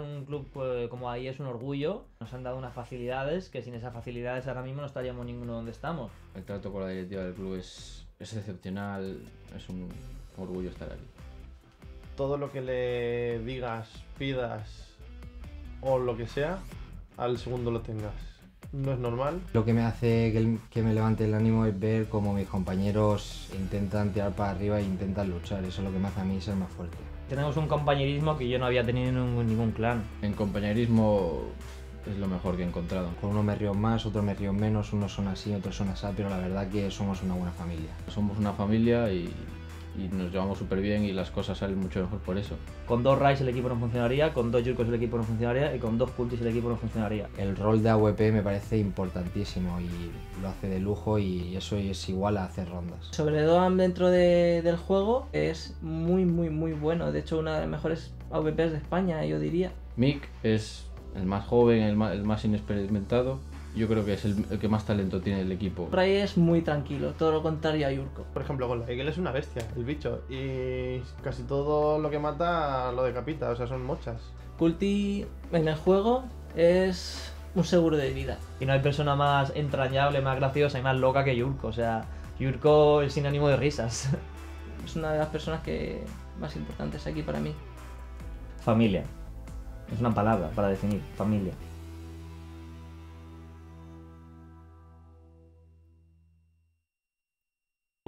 un club eh, como ahí es un orgullo. Nos han dado unas facilidades que sin esas facilidades ahora mismo no estaríamos ninguno donde estamos. El trato con la directiva del club es, es excepcional, es un orgullo estar aquí. Todo lo que le digas, pidas o lo que sea, al segundo lo tengas. No es normal. Lo que me hace que, que me levante el ánimo es ver cómo mis compañeros intentan tirar para arriba e intentan luchar. Eso es lo que me hace a mí ser más fuerte tenemos un compañerismo que yo no había tenido en ningún, clan. En compañerismo es lo mejor que he encontrado. Con uno me río más, otro me río menos, unos son así, otros son así, pero la verdad que somos una buena familia. Somos una familia y y nos llevamos súper bien y las cosas salen mucho mejor por eso. Con dos Rise el equipo no funcionaría, con dos Yurkos el equipo no funcionaría y con dos Cultis el equipo no funcionaría. El rol de AWP me parece importantísimo y lo hace de lujo y eso es igual a hacer rondas. Sobre todo dentro del juego es muy muy muy bueno, de hecho una de las mejores avps de España yo diría. Mick es el más joven, el más inexperimentado, yo creo que es el, que más talento tiene el equipo. Ray es muy tranquilo, todo lo contrario a Yurko. Por ejemplo, con la es una bestia, el bicho, y casi todo lo que mata lo decapita, o sea, son mochas. Culti en el juego es un seguro de vida. Y no hay persona más entrañable, más graciosa y más loca que Yurko, o sea, Yurko es ánimo de risas. Es una de las personas que más importantes aquí para mí. Familia. Es una palabra para definir familia.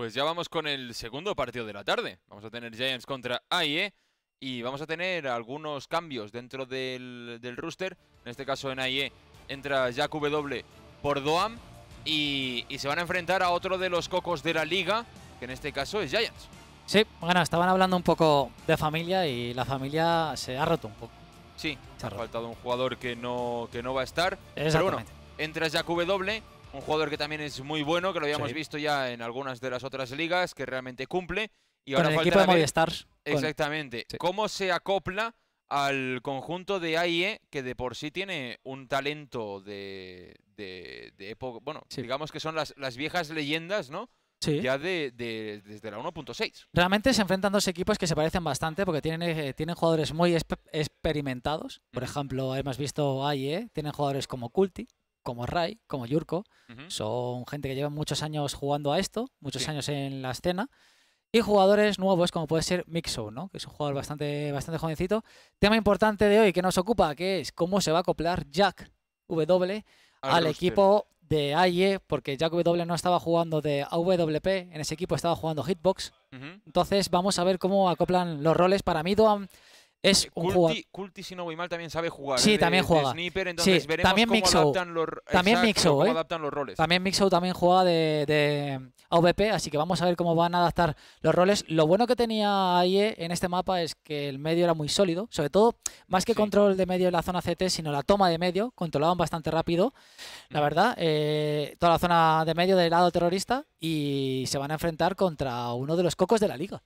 Pues ya vamos con el segundo partido de la tarde. Vamos a tener Giants contra AIE y vamos a tener algunos cambios dentro del, del rooster. En este caso en AIE entra Jack W por Doam y, se van a enfrentar a otro de los cocos de la liga, que en este caso es Giants. Sí, bueno, estaban hablando un poco de familia y la familia se ha roto un poco. Sí, ha, faltado un jugador que no, que no va a estar. Pero bueno, entra Jack W un jugador que también es muy bueno, que lo habíamos visto ya en algunas de las otras ligas, que realmente cumple. Y el equipo de Movistar. Exactamente. ¿Cómo se acopla al conjunto de AIE, que de por sí tiene un talento de, de, de época... Bueno, digamos que son las, las viejas leyendas, ¿no? Sí. ya de, desde la 1.6. Realmente se enfrentan dos equipos que se parecen bastante porque tienen, eh, tienen jugadores muy experimentados. Por ejemplo, hemos visto AIE, tienen jugadores como Culti, como Rai, como Yurko, son gente que lleva muchos años jugando a esto, muchos años en la escena, y jugadores nuevos como puede ser Mixo, ¿no? que es un jugador bastante, bastante jovencito. Tema importante de hoy que nos ocupa, que es cómo se va a acoplar Jack W al, equipo de AIE, porque Jack W no estaba jugando de AWP, en ese equipo estaba jugando Hitbox. Entonces vamos a ver cómo acoplan los roles. Para mí, es un Culti, si no voy mal, también sabe jugar. Sí, eh, de, también juega. sniper, entonces veremos también adaptan los, también Mixo, roles. También Mixo también juega de, de, así que vamos a ver cómo van a adaptar los roles. Lo bueno que tenía AIE en este mapa es que el medio era muy sólido, sobre todo, más que control de medio en la zona CT, sino la toma de medio, controlaban bastante rápido, la mm. verdad, eh, toda la zona de medio del lado terrorista y se van a enfrentar contra uno de los cocos de la liga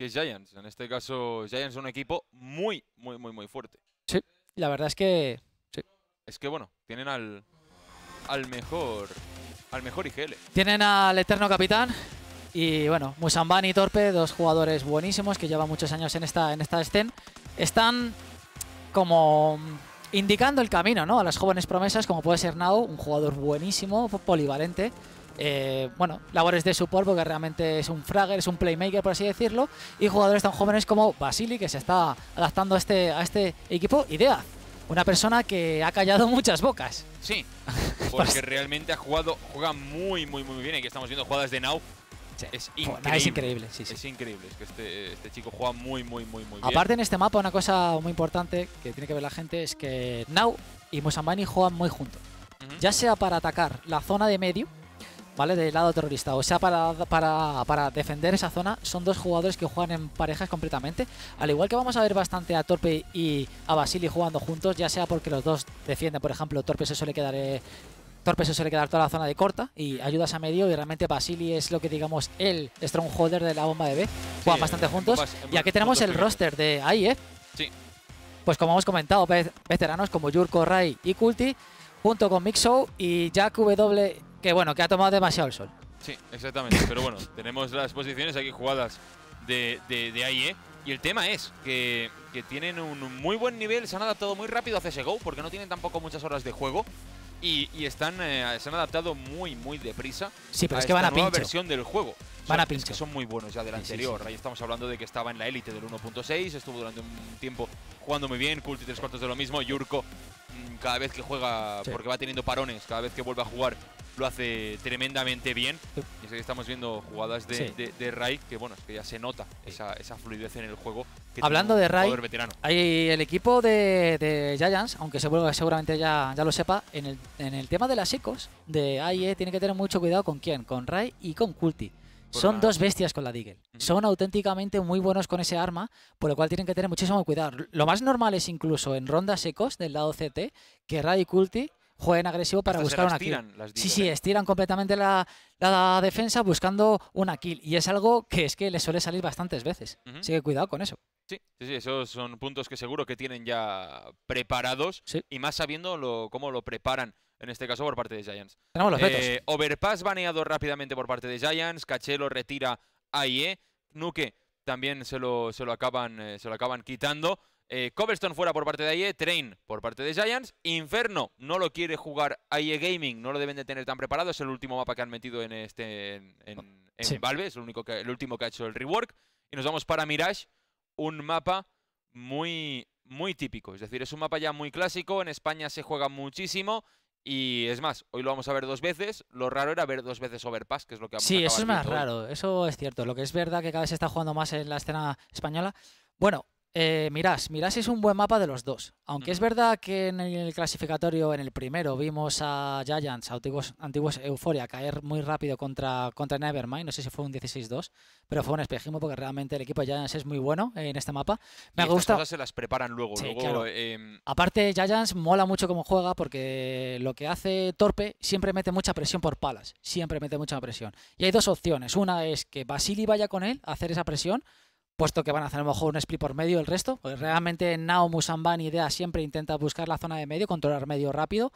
que es Giants. En este caso, Giants es un equipo muy, muy, muy, muy fuerte. Sí, la verdad es que. Sí. Es que bueno, tienen al. al mejor. al mejor IGL. Tienen al eterno capitán. Y bueno, Musambani y Torpe, dos jugadores buenísimos que llevan muchos años en esta, en esta Están como indicando el camino, ¿no? A las jóvenes promesas, como puede ser Nao, un jugador buenísimo, polivalente. Eh, bueno, labores de support, porque realmente es un fragger, es un playmaker, por así decirlo, y jugadores tan jóvenes como Basili, que se está adaptando a este, a este equipo, idea una persona que ha callado muchas bocas. Sí, porque pues- realmente ha jugado, juega muy, muy, muy bien, que estamos viendo jugadas de Nau. Es increíble. Es increíble, sí, Es increíble, que este, este, chico juega muy, muy, muy, muy bien. Aparte en este mapa, una cosa muy importante que tiene que ver la gente es que Nau y Musambani juegan muy juntos. Ya sea para atacar la zona de medio, ¿vale? Del lado terrorista. O sea, para, para, defender esa zona son dos jugadores que juegan en parejas completamente. Al igual que vamos a ver bastante a Torpe y a Basili jugando juntos, ya sea porque los dos defienden, por ejemplo, Torpe se suele quedar... Eh, Torpe se suele quedar toda la zona de corta y ayudas a medio y realmente Basili es lo que digamos el strongholder de la bomba de B. Juegan bastante juntos. y aquí tenemos el roster de ahí, ¿eh? Sí. Pues como hemos comentado, veteranos como Yurko, Rai y Kulti, junto con Mixo y Jack W que bueno, que ha tomado demasiado el sol. Sí, exactamente. Pero bueno, tenemos las posiciones aquí jugadas de, de, AIE. ¿eh? Y el tema es que, tienen un muy buen nivel, se han adaptado muy rápido a CSGO, porque no tienen tampoco muchas horas de juego. Y, están, eh, se han adaptado muy, muy deprisa sí, pero es que van a nueva versión del juego. Van a pincho. que son muy buenos ya del anterior. Ahí estamos hablando de que estaba en la élite del 1.6, estuvo durante un tiempo jugando muy bien, Culti tres cuartos de lo mismo, Yurko mm, cada vez que juega, porque va teniendo parones, cada vez que vuelve a jugar, lo hace tremendamente bien. Y que estamos viendo jugadas de, que, bueno, es que ya se nota esa, fluidez en el juego. Hablando de veterano. hay el equipo de, Giants, aunque seguramente ya, lo sepa, en el, tema de las ecos de AIE eh, tiene que tener mucho cuidado con quién, con Rai y con Culti. son dos bestias con la Deagle. Son auténticamente muy buenos con ese arma, por lo cual tienen que tener muchísimo cuidado. Lo más normal es incluso en rondas secos del lado CT que Rai y Culti jueguen agresivo para buscar una kill. sí, sí, ¿eh? estiran completamente la, defensa buscando una kill. Y es algo que es que le suele salir bastantes veces. Así que cuidado con eso. Sí, sí, esos son puntos que seguro que tienen ya preparados. Y más sabiendo cómo lo preparan en este caso por parte de Giants. Tenemos los eh, Overpass baneado rápidamente por parte de Giants. Cachelo retira a IE. Nuke también se lo, se lo, acaban, eh, se lo acaban quitando. Eh, fuera por parte de AIE, Train por parte de Giants, Inferno no lo quiere jugar AIE Gaming, no lo deben de tener tan preparado, es el último mapa que han metido en este en, oh, Valve, es el, único que, el último que ha hecho el rework. Y nos vamos para Mirage, un mapa muy, muy típico, es decir, es un mapa ya muy clásico, en España se juega muchísimo. Y es más, hoy lo vamos a ver dos veces. Lo raro era ver dos veces Overpass, que es lo que vamos Sí, eso es más raro, eso es cierto. Lo que es verdad que cada vez se está jugando más en la escena española. Bueno, eh, Mirás, Mirás es un buen mapa de los dos. Aunque es verdad que en el clasificatorio, en el primero, vimos a Giants, antiguos, antiguos Euforia, caer muy rápido contra, contra Nevermind. No sé si fue un 16-2, pero fue un espejismo porque realmente el equipo de Giants es muy bueno en este mapa. Me y gusta. cosas se las preparan luego. Em, Aparte, Giants mola mucho como juega porque lo que hace Torpe siempre mete mucha presión por palas. Siempre mete mucha presión. Y hay dos opciones. Una es que Basili vaya con él a hacer esa presión puesto que van a hacer a lo mejor un split por medio el resto. Pues realmente Nao, Musamban idea siempre intenta buscar la zona de medio, controlar medio rápido.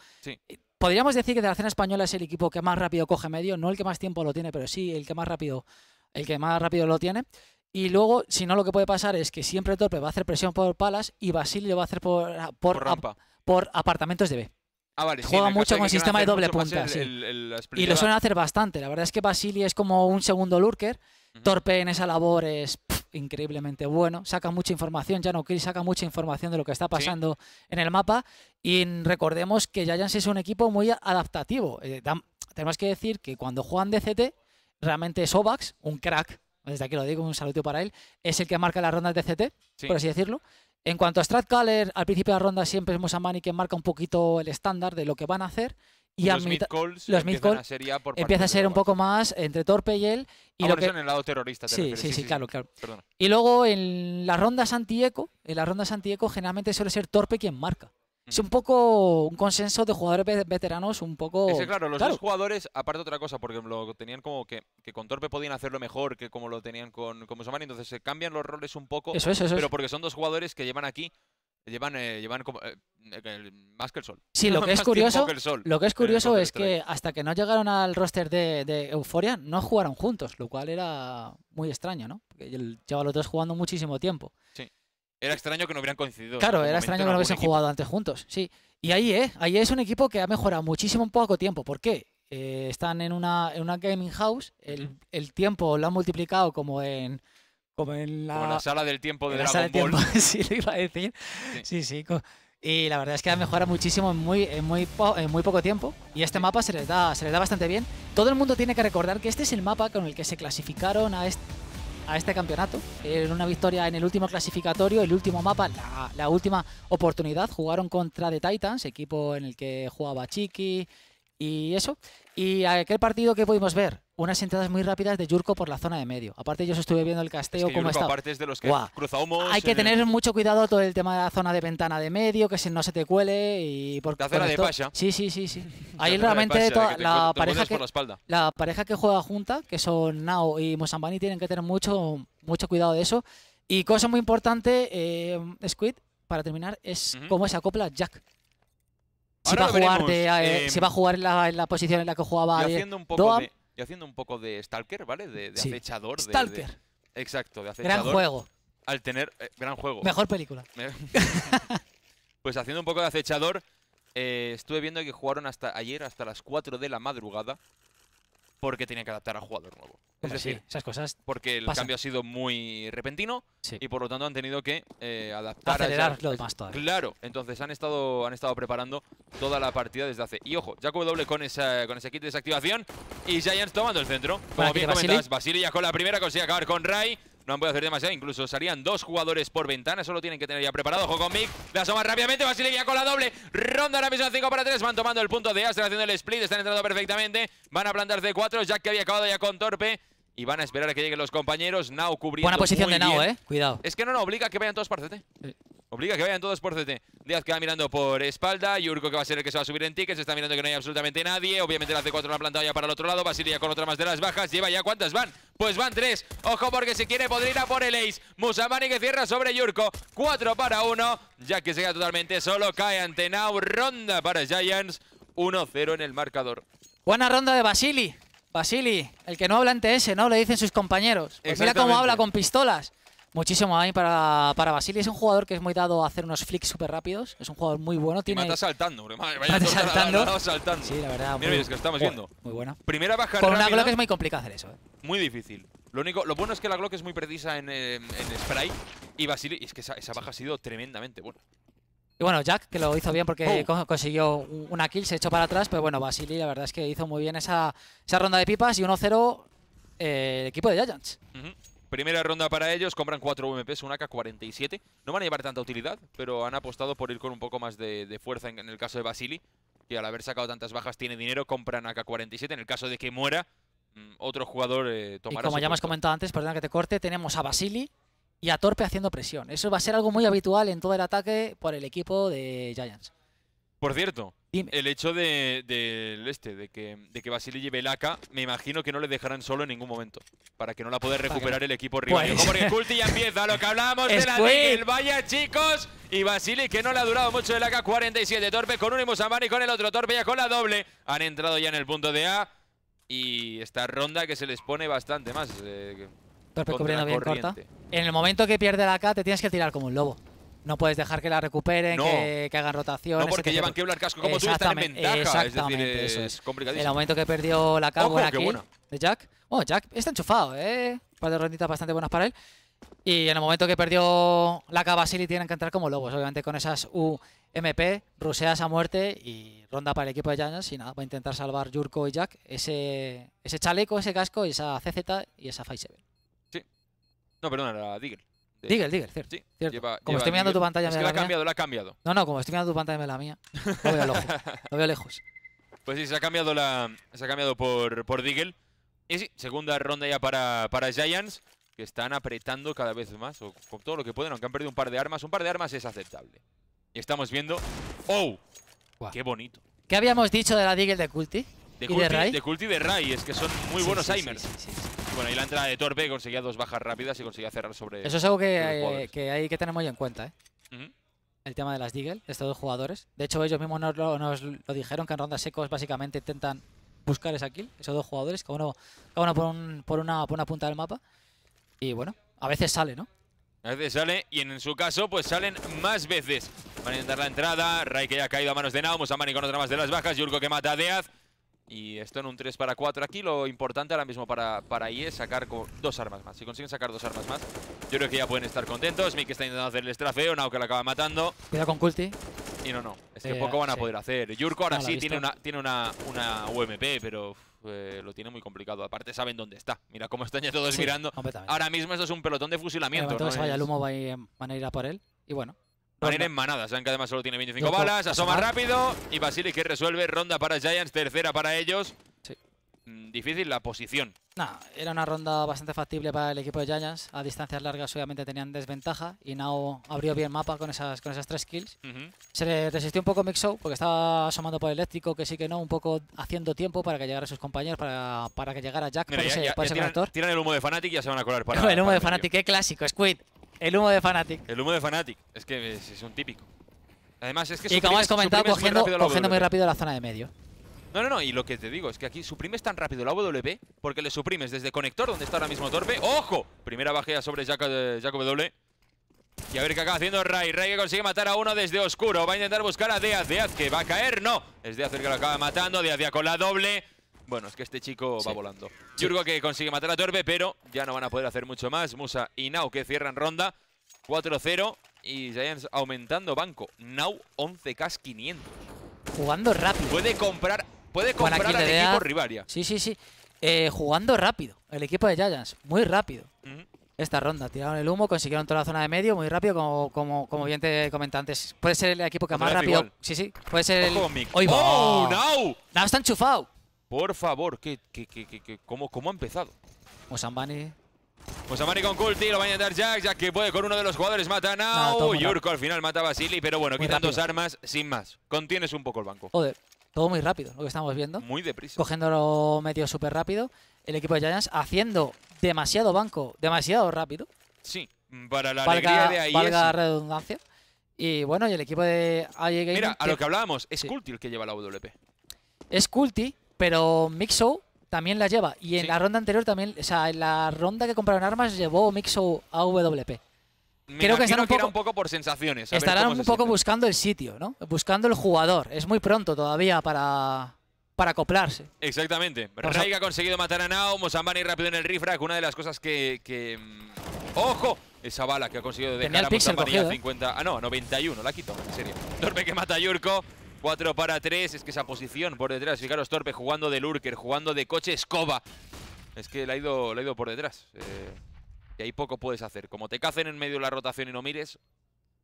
Podríamos decir que de la zona española es el equipo que más rápido coge medio, no el que más tiempo lo tiene, pero sí el que más rápido, el que más rápido lo tiene. Y luego, si no, lo que puede pasar es que siempre Torpe va a hacer presión por palas y Basilio va a hacer por, apartamentos de B. Ah, vale, Juega mucho con el sistema de doble punta. y lo suelen hacer bastante. La verdad es que Basilio es como un segundo lurker. Torpe en esa labor es increíblemente bueno, saca mucha información, Jan O'Keefe saca mucha información de lo que está pasando en el mapa y recordemos que Giants es un equipo muy adaptativo. Eh, tenemos que decir que cuando juegan DCT, realmente Ovax, un crack, desde aquí lo digo, un saludo para él, es el que marca las rondas DCT, por así decirlo. En cuanto a Stratcaller, al principio de la ronda siempre es Musamani que marca un poquito el estándar de lo que van a hacer y los mid-calls empiezan a ser Empieza a ser un poco más entre Torpe y él. Y ah, en el lado terrorista. Te sí, sí, sí, claro, Y luego en las rondas Santiago en las rondas generalmente suele ser Torpe quien marca. Es un poco un consenso de jugadores veteranos un poco... claro, los dos jugadores, aparte otra cosa, porque lo tenían como que, con Torpe podían hacerlo mejor que como lo tenían con, con entonces se cambian los roles un poco, eso, eso, pero porque son dos jugadores que llevan aquí Llevan, eh, llevan como, eh, más que el sol. Sí, lo que es curioso, Lo que es, curioso es que hasta que no llegaron al roster de, Euphoria, no jugaron juntos, lo cual era muy extraño, ¿no? Porque lleva los dos jugando muchísimo tiempo. Sí. Era extraño que no hubieran coincidido. Claro, era extraño que no hubiesen jugado antes juntos, sí. Y ahí, ¿eh? Ahí es un equipo que ha mejorado muchísimo en poco tiempo. ¿Por qué? Eh, están en una, en una gaming house, el, el tiempo lo han multiplicado como en como en la, sala del tiempo de Dragon Ball. sí, decir. Sí, y la verdad es que ha mejorado muchísimo en muy, muy, poco tiempo. Y este mapa se les, da, se da bastante bien. Todo el mundo tiene que recordar que este es el mapa con el que se clasificaron a este, a este campeonato. En una victoria en el último clasificatorio, el último mapa, la, la última oportunidad. Jugaron contra The Titans, equipo en el que jugaba Chiqui y eso. Y aquel partido que pudimos ver, unas entradas muy rápidas de Yurko por la zona de medio. Aparte yo estuve viendo el casteo es como está. Aparte de los que Hay que eh. tener mucho cuidado todo el tema de la zona de ventana de medio, que si no se te cuele y por La zona de pasha. Sí, sí, sí, sí. Ahí realmente la pareja que juega junta, que son Nao y Mosambani tienen que tener mucho mucho cuidado de eso. Y cosa muy importante, eh, Squid, para terminar, es cómo se acopla Jack. Si eh, va, a jugar en la, posición en la que jugaba poco y haciendo un poco de Stalker, ¿vale? De, acechador. Stalker. exacto, de acechador. Gran juego. Al tener. Eh, gran juego. Mejor película. pues haciendo un poco de acechador, eh, estuve viendo que jugaron hasta ayer, hasta las 4 de la madrugada, porque tenían que adaptar a jugador nuevo. Es decir, esas cosas. Porque el cambio ha sido muy repentino y por lo tanto han tenido que eh, adaptar a Claro, entonces han estado, han estado preparando toda la partida desde hace. Y ojo, Jacob doble con, esa, con ese kit de desactivación y Giants tomando el centro. Como bien comentabas, ya con la primera consigue acabar con ray No han podido hacer demasiado, incluso salían dos jugadores por ventana, solo tienen que tener ya preparado. Ojo con Mick, le asoma rápidamente, ya con la doble. Ronda la misión 5 para 3, van tomando el punto de A, están haciendo el split, están entrando perfectamente. Van a plantar c 4 Jack que había acabado ya con Torpe. Y van a esperar a que lleguen los compañeros. Nao cubriendo Buena posición de Nao, eh. Cuidado. Es que no nos obliga a que vayan todos para CT. Eh, Obliga que vayan todos por CT. Díaz que va mirando por espalda. Yurko que va a ser el que se va a subir en tickets. Está mirando que no hay absolutamente nadie. Obviamente la C4 la plantado ya para el otro lado. Basilia con otra más de las bajas. Lleva ya cuántas van. Pues van tres. Ojo porque si quiere podría ir a por el ace. Musamani que cierra sobre Yurko. Cuatro para uno. Ya que se queda totalmente solo. Cae ante Now. Ronda para Giants. 1-0 en el marcador. Buena ronda de Basili. Basili, el que no habla ante ese, ¿no? Le dicen sus compañeros. Pues mira cómo habla con pistolas. Muchísimo daño para, para Basili. Es un jugador que es muy dado a hacer unos flicks súper rápidos. Es un jugador muy bueno. Tiene... Y mata saltando. saltando. saltando. Sí, la verdad. Mira, muy, es que estamos Muy buena. Primera baja Con una Glock es muy complicado hacer eso. ¿eh? Muy difícil. Lo único, lo bueno es que la Glock es muy precisa en, spray. Y Basili, es que esa, baja ha sido tremendamente buena. Y bueno, Jack, que lo hizo bien porque oh. consiguió una kill, se echó para atrás, pero bueno, Basili la verdad es que hizo muy bien esa, esa ronda de pipas y 1-0 eh, el equipo de Giants. Primera ronda para ellos, compran 4 UMPs, una ak 47 No van a llevar tanta utilidad, pero han apostado por ir con un poco más de, fuerza en, el caso de Basili, que al haber sacado tantas bajas tiene dinero, compran AK-47. En el caso de que muera, mm, otro jugador eh, tomará como ya has comentado antes, perdón que te corte, tenemos a Basili y a Torpe haciendo presión. Eso va a ser algo muy habitual en todo el ataque por el equipo de Giants. Por cierto, el hecho de, este, de que, Basili lleve el AK, me imagino que no le dejarán solo en ningún momento. Para que no la pueda recuperar el equipo rival. Pues porque Culti ya empieza, lo que hablábamos de la Vaya chicos. Y Basili, que no le ha durado mucho el AK, 47. Torpe con uno y Musamani con el otro. Torpe ya con la doble. Han entrado ya en el punto de A. Y esta ronda que se les pone bastante más. Eh, torpe cubriendo bien corta. En el momento que pierde el AK, te tienes que tirar como un lobo no puedes dejar que la recuperen, que, hagan rotación. No, porque llevan hablar casco como tú, en ventaja. Exactamente, es eso es, El momento que perdió la cabo aquí de Jack. Bueno, Jack está enchufado, ¿eh? Un par de ronditas bastante buenas para él. Y en el momento que perdió la Silly tienen que entrar como lobos, obviamente con esas UMP, ruseas a muerte y ronda para el equipo de Giants y nada, va a intentar salvar Yurko y Jack ese, ese chaleco, ese casco, y esa CZ y esa Five Sí. No, perdona, era Digger. Digger, Digger, cierto. Sí, cierto. como estoy mirando tu pantalla, me la, ha cambiado, la ha cambiado. No, no, como estoy mirando tu pantalla, me la mía. Lo veo lejos. lo veo lejos. Pues sí, se ha cambiado, la, se ha cambiado por, por Diggle. Y sí, segunda ronda ya para, para Giants, que están apretando cada vez más, o con todo lo que pueden, aunque han perdido un par de armas. Un par de armas es aceptable. Y estamos viendo... ¡Oh! ¡Qué bonito! ¿Qué habíamos dicho de la Diggle de Culti? De Culti, de Rai? De Culti y de Rai, es que son muy buenos aimers. sí bueno, ahí la entrada de Torpe conseguía dos bajas rápidas y conseguía cerrar sobre. Eso es algo que, eh, hay que tener muy en cuenta, ¿eh? El tema de las Deagle, estos dos jugadores. De hecho, ellos mismos nos lo, dijeron que en rondas secos básicamente intentan buscar esa kill, esos dos jugadores, que uno, por, una, una punta del mapa. Y bueno, a veces sale, ¿no? A veces sale, y en su caso, pues salen más veces. Van a intentar la entrada, Rai que ya ha caído a manos de Naum, mani con otra más de las bajas, Yurko que mata a Deaz. Y esto en un 3 para 4 aquí, lo importante ahora mismo para, para ahí e es sacar dos armas más. Si consiguen sacar dos armas más, yo creo que ya pueden estar contentos. miki está intentando hacer el estrafeo, no que lo acaba matando. Cuidado con Culti. Y no, no, es que eh, poco van a poder hacer. Yurko ahora sí tiene una, tiene una, una UMP, pero eh, lo tiene muy complicado. Aparte saben dónde está. Mira cómo están ya todos mirando. Ahora mismo esto es un pelotón de fusilamiento. vaya el van a ir a por él. Y bueno, Van a ir en manada. que además solo tiene 25 balas. Asoma rápido. Y Basili que resuelve. Ronda para Giants. Tercera para ellos. Sí. Mm, difícil la posición. Nah, era una ronda bastante factible para el equipo de Giants. A distancias largas obviamente tenían desventaja. Y Nao abrió bien mapa con esas, con tres kills. Se le resistió un poco Mixo porque estaba asomando por eléctrico, que sí que no, un poco haciendo tiempo para que llegara sus compañeros, para, que llegara Jack tiran, el humo de Fnatic y ya se van a colar para... el humo de Fnatic, qué clásico, Squid. El humo de Fnatic. El humo de Fnatic. Es que es, un típico. Además, es que. Y como has comentado, cogiendo, muy rápido, cogiendo muy rápido la zona de medio. No, no, no, y lo que te digo es que aquí suprimes tan rápido la WP porque le suprimes desde conector, donde está ahora mismo Torpe. ¡Ojo! Primera bajea sobre Jacob, eh, W. Y a ver qué acaba haciendo Ray. Ray que consigue matar a uno desde oscuro. Va a intentar buscar a Diaz Diaz que va a caer. No. Es Diaz el que lo acaba matando. Diaz ya con la doble. Bueno, es que este chico va volando. Sí. que consigue matar a Torbe, pero ya no van a poder hacer mucho más. Musa y Nau que cierran ronda. 4-0 y Giants aumentando banco. Nau 11K 500. Jugando rápido. Puede comprar, puede comprar al equipo Rivaria. Sí, sí, sí. Eh, jugando rápido. El equipo de Giants. Muy rápido. Esta ronda. Tiraron el humo, consiguieron toda la zona de medio muy rápido, como, como, como bien te comenté antes. Puede ser el equipo que más rápido. Sí, sí. Puede ser el. Oh, oh, está enchufado. Por favor, que, cómo, ha empezado? pues Mosambani con Culti, lo va a intentar Jack, ya que puede con uno de los jugadores, mata Nao. Yurko al final mata a Basili, pero bueno, quita quitan dos armas, sin más. Contienes un poco el banco. Joder, todo muy rápido, lo que estamos viendo. Muy deprisa. Cogiéndolo medio súper rápido. El equipo de Giants haciendo demasiado banco, demasiado rápido. Sí, para la alegría de ahí. Valga la redundancia. Y bueno, y el equipo de Mira, a lo que hablábamos, es Culti el que lleva la WP. Es Culti pero Mixo también la lleva. Y en la ronda anterior también, o sea, en la ronda que compraron armas llevó Mixo a WP. Creo que, están un poco, un poco por sensaciones. estarán un poco buscando el sitio, ¿no? Buscando el jugador. Es muy pronto todavía para, para acoplarse. Exactamente. Pues ha conseguido matar a Nao, Mozambani rápido en el rifrack. Una de las cosas que, mm, ¡Ojo! Esa bala que ha conseguido… dejar el a 50... ¿eh? Ah, no, 91. La quito, en serio. que mata a Yurko. 4 para 3, es que esa posición por detrás, fijaros Torpe jugando de lurker, jugando de coche escoba. Es que la ha ido, ido por detrás. Eh, y ahí poco puedes hacer. Como te cacen en medio de la rotación y no mires,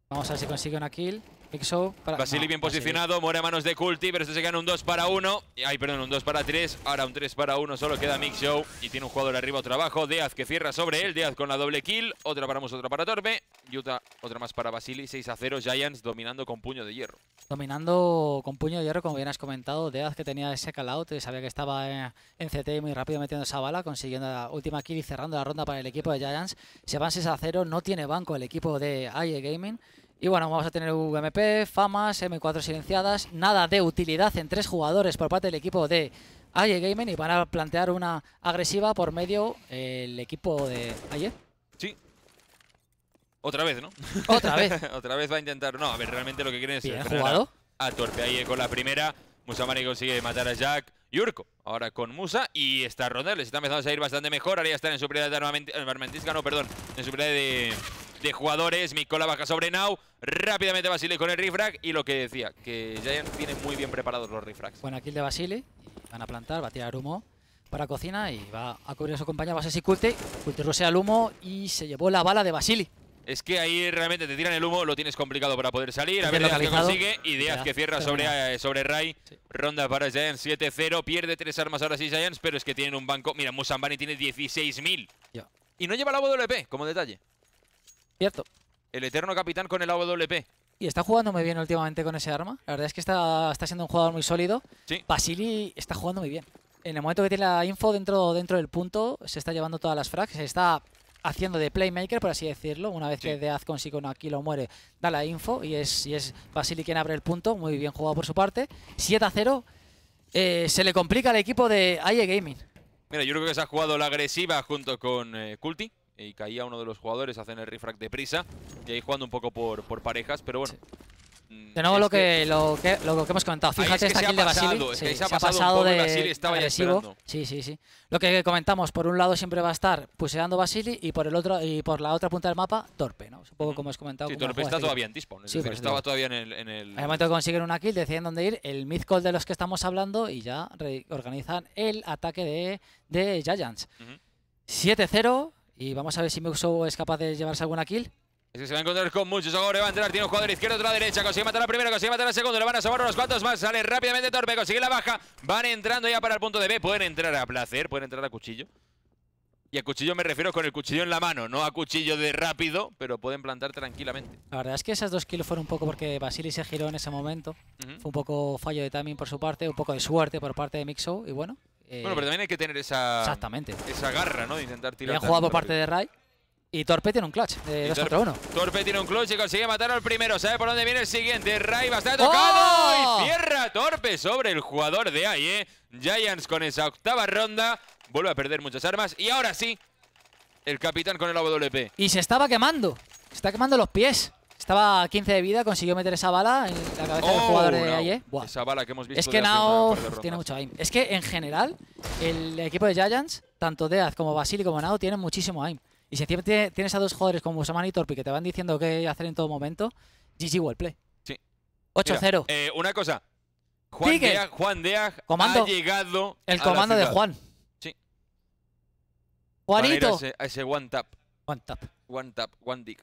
Vamos a ver si consigue una kill. Mixo. para... Basili bien posicionado, muere a manos de Culti, pero este se gana un 2 para 1. Ay, perdón, un 2 para 3. Ahora un 3 para 1, solo queda Mixo. Y tiene un jugador arriba, otro abajo. Deaz que cierra sobre él, Deaz con la doble kill. Otra paramos, otra para Torpe. Yuta, otra más para Basili. 6 a 0, Giants dominando con puño de hierro. Dominando con puño de hierro, como bien has comentado, Deaz que tenía ese call out, sabía que estaba en CT muy rápido metiendo esa bala, consiguiendo la última kill y cerrando la ronda para el equipo de Giants. Se van a 0, no tiene banco el equipo de Aye Gaming. Y bueno, vamos a tener UMP, famas, M4 silenciadas, nada de utilidad en tres jugadores por parte del equipo de Aye Gaming y van a plantear una agresiva por medio el equipo de Aye. Sí, otra vez, ¿no? Otra vez. Otra vez va a intentar. No, a ver, realmente lo que quieren es. Bien jugado. A ahí con la primera. Musa Mari consigue matar a Jack. Yurko ahora con Musa y está ronda les está empezando a salir bastante mejor. Ahora ya están en superioridad de armament eh, no, perdón, en superioridad de, de jugadores. Micola baja sobre Now. Rápidamente Basile con el rifrag y lo que decía, que Giant tiene muy bien preparados los rifrags. aquí el de Basile. Van a plantar, va a tirar humo para cocina y va a cubrir a su compañero. Va a ser kulte Kulte rusea humo y se llevó la bala de Basile. Es que ahí realmente te tiran el humo, lo tienes complicado para poder salir. A ver lo que consigue. Ideas que cierra sobre, eh, sobre Ronda para Giants 7-0. Pierde tres armas ahora sí Giants, pero es que tienen un banco. Mira, Musambani tiene 16.000. Y no lleva el AWP, como detalle. Cierto. El eterno capitán con el AWP. Y está jugando muy bien últimamente con ese arma. La verdad es que está, está siendo un jugador muy sólido. Sí. Basili está jugando muy bien. En el momento que tiene la info dentro, dentro del punto, se está llevando todas las frags. Se está haciendo de playmaker, por así decirlo. Una vez que de Azcon uno con aquí lo muere, da la info y es, y es Basili quien abre el punto. Muy bien jugado por su parte. 7 a 0. Eh, se le complica al equipo de AE Gaming. Mira, yo creo que se ha jugado la agresiva junto con Culti. Eh, y caía uno de los jugadores, hacen el refract de prisa. Y ahí jugando un poco por, parejas, pero bueno. De mm, nuevo lo, que, lo, que, lo que hemos comentado. Fíjate, que esta kill de Basili. Sí, se, ha pasado, de Basili estaba agresivo. Sí, sí, sí. Lo que comentamos, por un lado siempre va a estar puseando Basili y por el otro y por la otra punta del mapa, Torpe, ¿no? un poco como hemos comentado. Sí, Torpe está este todavía en Dispawn. Es sí, decir, estaba todavía en el, en el... momento que consiguen una kill, deciden dónde ir, el midcall de los que estamos hablando y ya organizan el ataque de, Giants. 7-0 y vamos a ver si Muxo es capaz de llevarse alguna kill. Es que se va a encontrar con muchos ahora Va a entrar, tiene un jugador izquierdo, otro a derecha. Consigue matar al primero, consigue matar al segundo. Le van a sobar unos cuantos más. Sale rápidamente Torpe, consigue la baja. Van entrando ya para el punto de B. Pueden entrar a placer, pueden entrar a cuchillo. Y a cuchillo me refiero con el cuchillo en la mano, no a cuchillo de rápido, pero pueden plantar tranquilamente. La verdad es que esas dos kills fueron un poco porque Basili se giró en ese momento. Fue un poco fallo de timing por su parte, un poco de suerte por parte de Mixo y bueno. Bueno, pero eh, también hay que tener esa... Exactamente. Esa garra, ¿no? De intentar tirar... han jugado por parte de Ray? Y Torpe tiene un clutch, eh, De Torpe, contra uno. Torpe tiene un clutch y consigue matar al primero. ¿Sabe por dónde viene el siguiente? a estar ¡Oh! tocado y cierra Torpe sobre el jugador de ahí, eh. Giants con esa octava ronda. Vuelve a perder muchas armas. Y ahora sí, el capitán con el AWP. Y se estaba quemando. Se está quemando los pies. Estaba a 15 de vida, consiguió meter esa bala en la cabeza del oh, jugador de eh. Esa bala que hemos visto. Es que Nao tiene mucho aim. Es que en general, el equipo de Giants, tanto Deaz como Y como Nao, tienen muchísimo aim. Y si tienes a dos jugadores como Saman y Torpi que te van diciendo qué hacer en todo momento, GG Wellplay. Sí. 8-0. Eh, una cosa. Juan de Deag, Juan comando. ha llegado. El comando de Juan. Sí. Juanito. A, ese, one tap. One tap. One tap, one dick.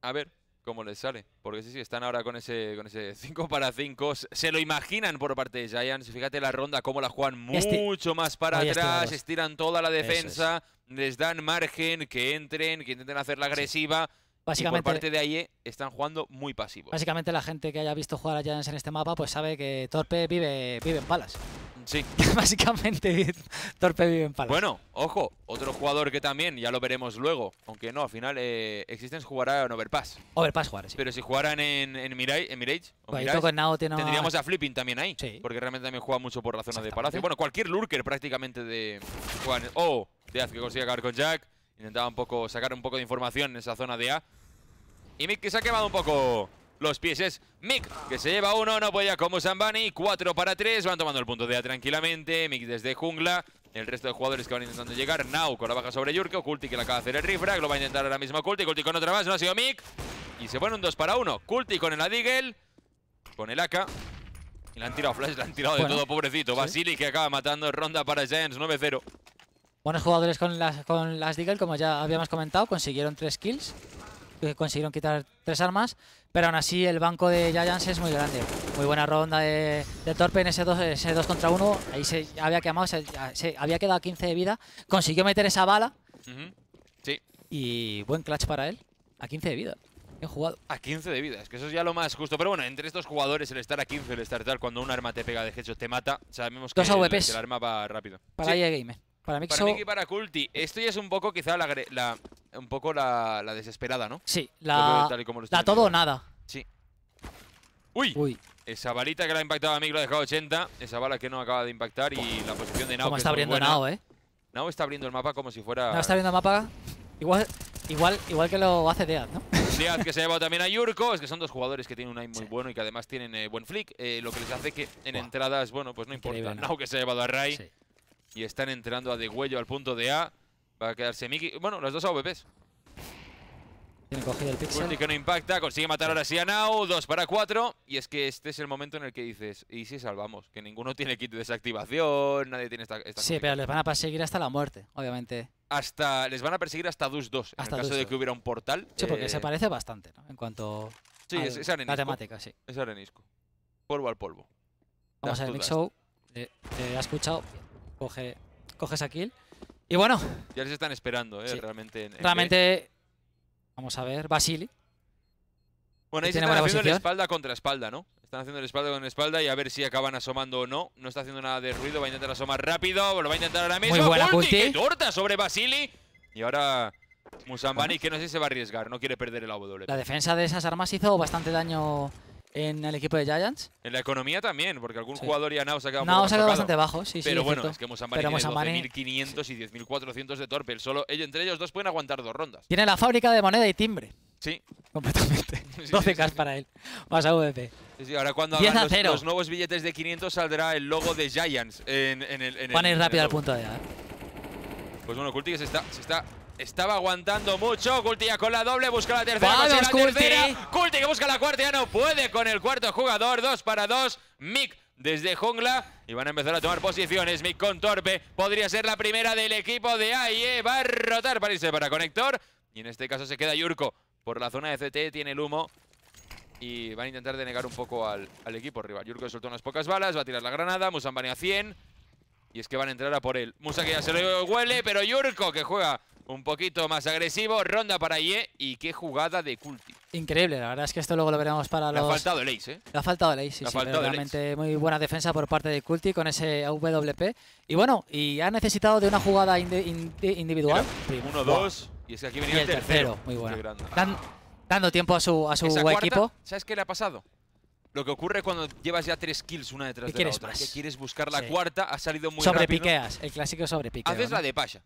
A ver cómo les sale. Porque sí, sí, están ahora con ese, con ese 5 para 5. Se lo imaginan por parte de Giants. Fíjate la ronda, cómo la juegan mucho más para atrás. Estiran toda la defensa. Les dan margen, que entren, que intenten hacer la agresiva. Básicamente, por parte de ahí eh, están jugando muy pasivos. Básicamente la gente que haya visto jugar a Giants en este mapa pues sabe que Torpe vive, vive en balas. Sí. Básicamente, Torpe vive en Palace. Bueno, ojo, otro jugador que también, ya lo veremos luego, aunque no, al final eh, Existence jugará en Overpass. Overpass jugará, sí. Pero si jugaran en, en, Mirai, en Mirage, tendríamos a Flipping también ahí, sí. porque realmente también juega mucho por la zona de Palacio. Bueno, cualquier Lurker prácticamente de... Juan, oh, haz que consiga acabar con Jack. Intentaba un poco sacar un poco de información en esa zona de A. Y Mick que se ha quemado un poco los pies. Es Mick, que se lleva uno, no podía como Zambani. 4 para 3, van tomando el punto de A tranquilamente. Mick desde jungla. El resto de jugadores que van intentando llegar. Now con la baja sobre Yurko. Kulti que le acaba de hacer el rifrag. Lo va a intentar ahora mismo Kulti. Kulti con otra más. No ha sido Mick. Y se pone un 2 para 1. Kulti con el Adigel, Con el AK. Y le han tirado flash, le han tirado de todo, pobrecito. Basili que acaba matando. Ronda para Giants 9-0. Buenos jugadores con las, con las como ya habíamos comentado. Consiguieron 3 kills. Consiguieron quitar 3 armas. Pero aún así el banco de Giants es muy grande. Muy buena ronda de, Torpe en ese 2 dos contra 1. Ahí se había quemado, se, había quedado 15 de vida. Consiguió meter esa bala. Sí. Y buen clutch para él. A 15 de vida. He jugado. A 15 de vida, es que eso es ya lo más justo. Pero bueno, entre estos jugadores, el estar a 15, el estar tal, cuando un arma te pega de hecho te mata, sabemos que, el, arma va rápido. Para sí. EA Game. Para mí Para y para Culti. Esto ya es un poco quizá la, un poco la, desesperada, ¿no? Sí, la, Tal como lo la todo o nada. Sí. ¡Uy! Esa balita que la ha impactado a Mick lo ha dejado 80. Esa bala que no acaba de impactar y la posición de Nao. Como está abriendo Nao, ¿eh? Nao está abriendo el mapa como si fuera... Nao está abriendo el mapa igual, igual, igual que lo hace Dead, ¿no? Dead que se ha llevado también a Yurko. Es que son dos jugadores que tienen un aim muy bueno y que además tienen eh, buen flick. Eh, lo que les hace que en entradas, bueno, pues no importa. Nao que se ha llevado a Rai. Sí. Y están entrando a Degüello al punto de A. Va a quedarse Miki. Bueno, las dos AVPs. Tiene cogido el pixel. que no impacta, consigue matar ahora sí a Now, para cuatro, Y es que este es el momento en el que dices, ¿y si salvamos? Que ninguno tiene kit de desactivación, nadie tiene esta... sí, pero les van a perseguir hasta la muerte, obviamente. Hasta, les van a perseguir hasta Dus 2, en caso de que hubiera un portal. Sí, porque eh, se parece bastante, ¿no? En cuanto sí, es, la temática, sí. Es arenisco. Polvo al polvo. Vamos a ver, eh, eh, ha escuchado coge, coge esa kill. Y bueno. Ya les están esperando, ¿eh? Realmente. Realmente. Vamos a ver, Basili. Bueno, ahí se están haciendo la espalda contra espalda, ¿no? Están haciendo la espalda con espalda y a ver si acaban asomando o no. No está haciendo nada de ruido, va a intentar asomar rápido, lo va a intentar ahora mismo. Muy buena torta sobre Basili! Y ahora Musambani, que no sé si se va a arriesgar, no quiere perder el AW. La defensa de esas armas hizo bastante daño en el equipo de Giants. En la economía también, porque algún jugador ya Nao ha quedado, ha bastante bajo, sí, Pero bueno, es, que hemos tiene 12.500 y 10.400 de torpe. Solo, entre ellos dos pueden aguantar dos rondas. Tiene la fábrica de moneda y timbre. Sí. Completamente. 12K para él. Más AVP. Sí, ahora cuando hagan los, nuevos billetes de 500 saldrá el logo de Giants en, el... Van a ir rápido al punto de A. Pues bueno, Culti que se está estaba aguantando mucho. Culti ya con la doble, busca la tercera. Vamos, que busca la cuarta, ya no puede con el cuarto jugador. Dos para dos. Mick desde jungla y van a empezar a tomar posiciones. Mick con torpe. Podría ser la primera del equipo de AIE. Va a rotar para irse para conector. Y en este caso se queda Yurko por la zona de CT. Tiene el humo. Y van a intentar denegar un poco al, equipo arriba Yurko soltó unas pocas balas. Va a tirar la granada. Musan a 100. Y es que van a entrar a por él. Musa que ya se lo huele, pero Yurko que juega un poquito más agresivo. Ronda para Ye y qué jugada de culti. Increíble, la verdad es que esto luego lo veremos para los... Le ha faltado el ace, ¿eh? Le ha faltado el ace, sí, ha realmente muy buena defensa por parte de culti con ese AWP. Y bueno, y ha necesitado de una jugada individual. uno, dos, y es que aquí venía el tercero. Muy bueno. dando tiempo a su, a su equipo. ¿Sabes qué le ha pasado? Lo que ocurre cuando llevas ya tres kills una detrás de la otra. Más? quieres buscar la cuarta, ha salido muy sobre rápido. Sobrepiqueas, el clásico sobrepiqueo. Haces la de Pasha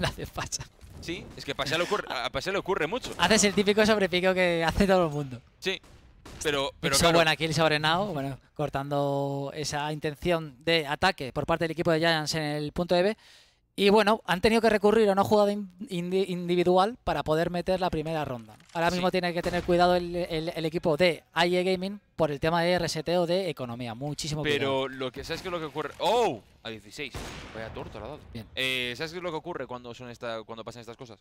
la Sí, es que a Paseo le ocurre mucho. Haces el típico sobrepico que hace todo el mundo. Sí. Pero, pero claro. aquí el sobre bueno, cortando esa intención de ataque por parte del equipo de Giants en el punto de B. Y bueno, han tenido que recurrir a una jugada individual para poder meter la primera ronda. Ahora mismo tiene que tener cuidado el, equipo de IE Gaming por el tema de reseteo de economía. Muchísimo Pero cuidado. lo que, ¿sabes qué es lo que ocurre? ¡Oh! A 16. Vaya torto la dado. Eh, ¿Sabes qué es lo que ocurre cuando, son esta, cuando pasan estas cosas?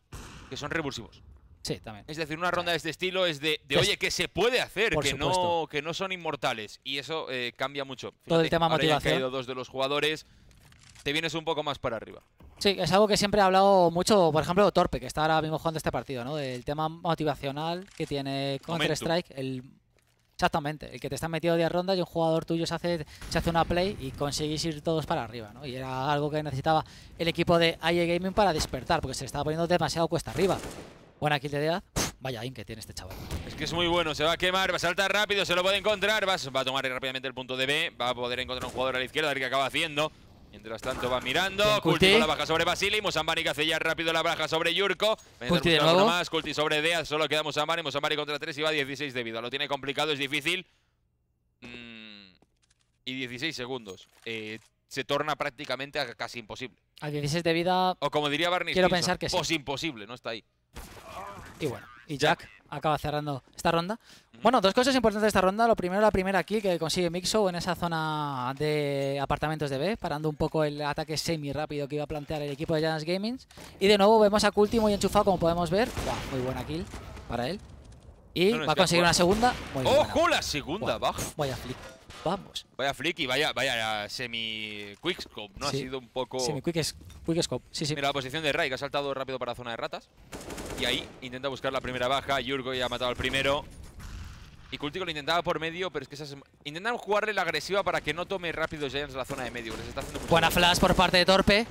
Que son revulsivos. Sí, también. Es decir, una ronda de este estilo es de, oye, que se puede hacer, que no, que no son inmortales. Y eso eh, cambia mucho. Todo el tema motivación. Han caído dos de los jugadores te vienes un poco más para arriba. Sí, es algo que siempre ha hablado mucho, por ejemplo, Torpe, que está ahora mismo jugando este partido, ¿no? El tema motivacional que tiene Counter-Strike, el Exactamente, el que te está metido de ronda y un jugador tuyo se hace, se hace una play y conseguís ir todos para arriba, ¿no? Y era algo que necesitaba el equipo de IE Gaming para despertar, porque se le estaba poniendo demasiado cuesta arriba. Buena kill de Dead. Vaya in que tiene este chaval. Es que es muy bueno, se va a quemar, va a saltar rápido, se lo puede encontrar, va, va a tomar rápidamente el punto de B, va a poder encontrar un jugador a la izquierda, a ver acaba haciendo. Mientras tanto va mirando, Culti, con la baja sobre Basili. Musambari que hace ya rápido la baja sobre Yurko. Culti de más, Culti sobre Dea, solo queda Musambari, Mozambari contra 3 y va 16 de vida. Lo tiene complicado, es difícil. Mm, y 16 segundos. Eh, se torna prácticamente a casi imposible. A 16 de vida... O como diría Barney Quiero pensar que sí. imposible, no está ahí. Y bueno, y Jack acaba cerrando esta ronda. Bueno, dos cosas importantes de esta ronda. Lo primero, la primera kill que consigue Mixo en esa zona de apartamentos de B, parando un poco el ataque semi-rápido que iba a plantear el equipo de Janus Gaming. Y de nuevo vemos a Culti muy enchufado, como podemos ver. muy buena kill para él. Y va a conseguir una segunda. ¡Ojo, la segunda! bajo. Voy Vaya flip. Vamos. Vaya flicky, vaya, vaya semi quickscope, ¿no? Ha sido un poco. Semi quickscope, sí, sí. Mira la posición de ray que ha saltado rápido para la zona de ratas. Y ahí intenta buscar la primera baja. Yurgo ya ha matado al primero. Y Cultico lo intentaba por medio, pero es que esas... Intentan jugarle la agresiva para que no tome rápido Giants la zona de medio. Buena flash por parte de Torpe.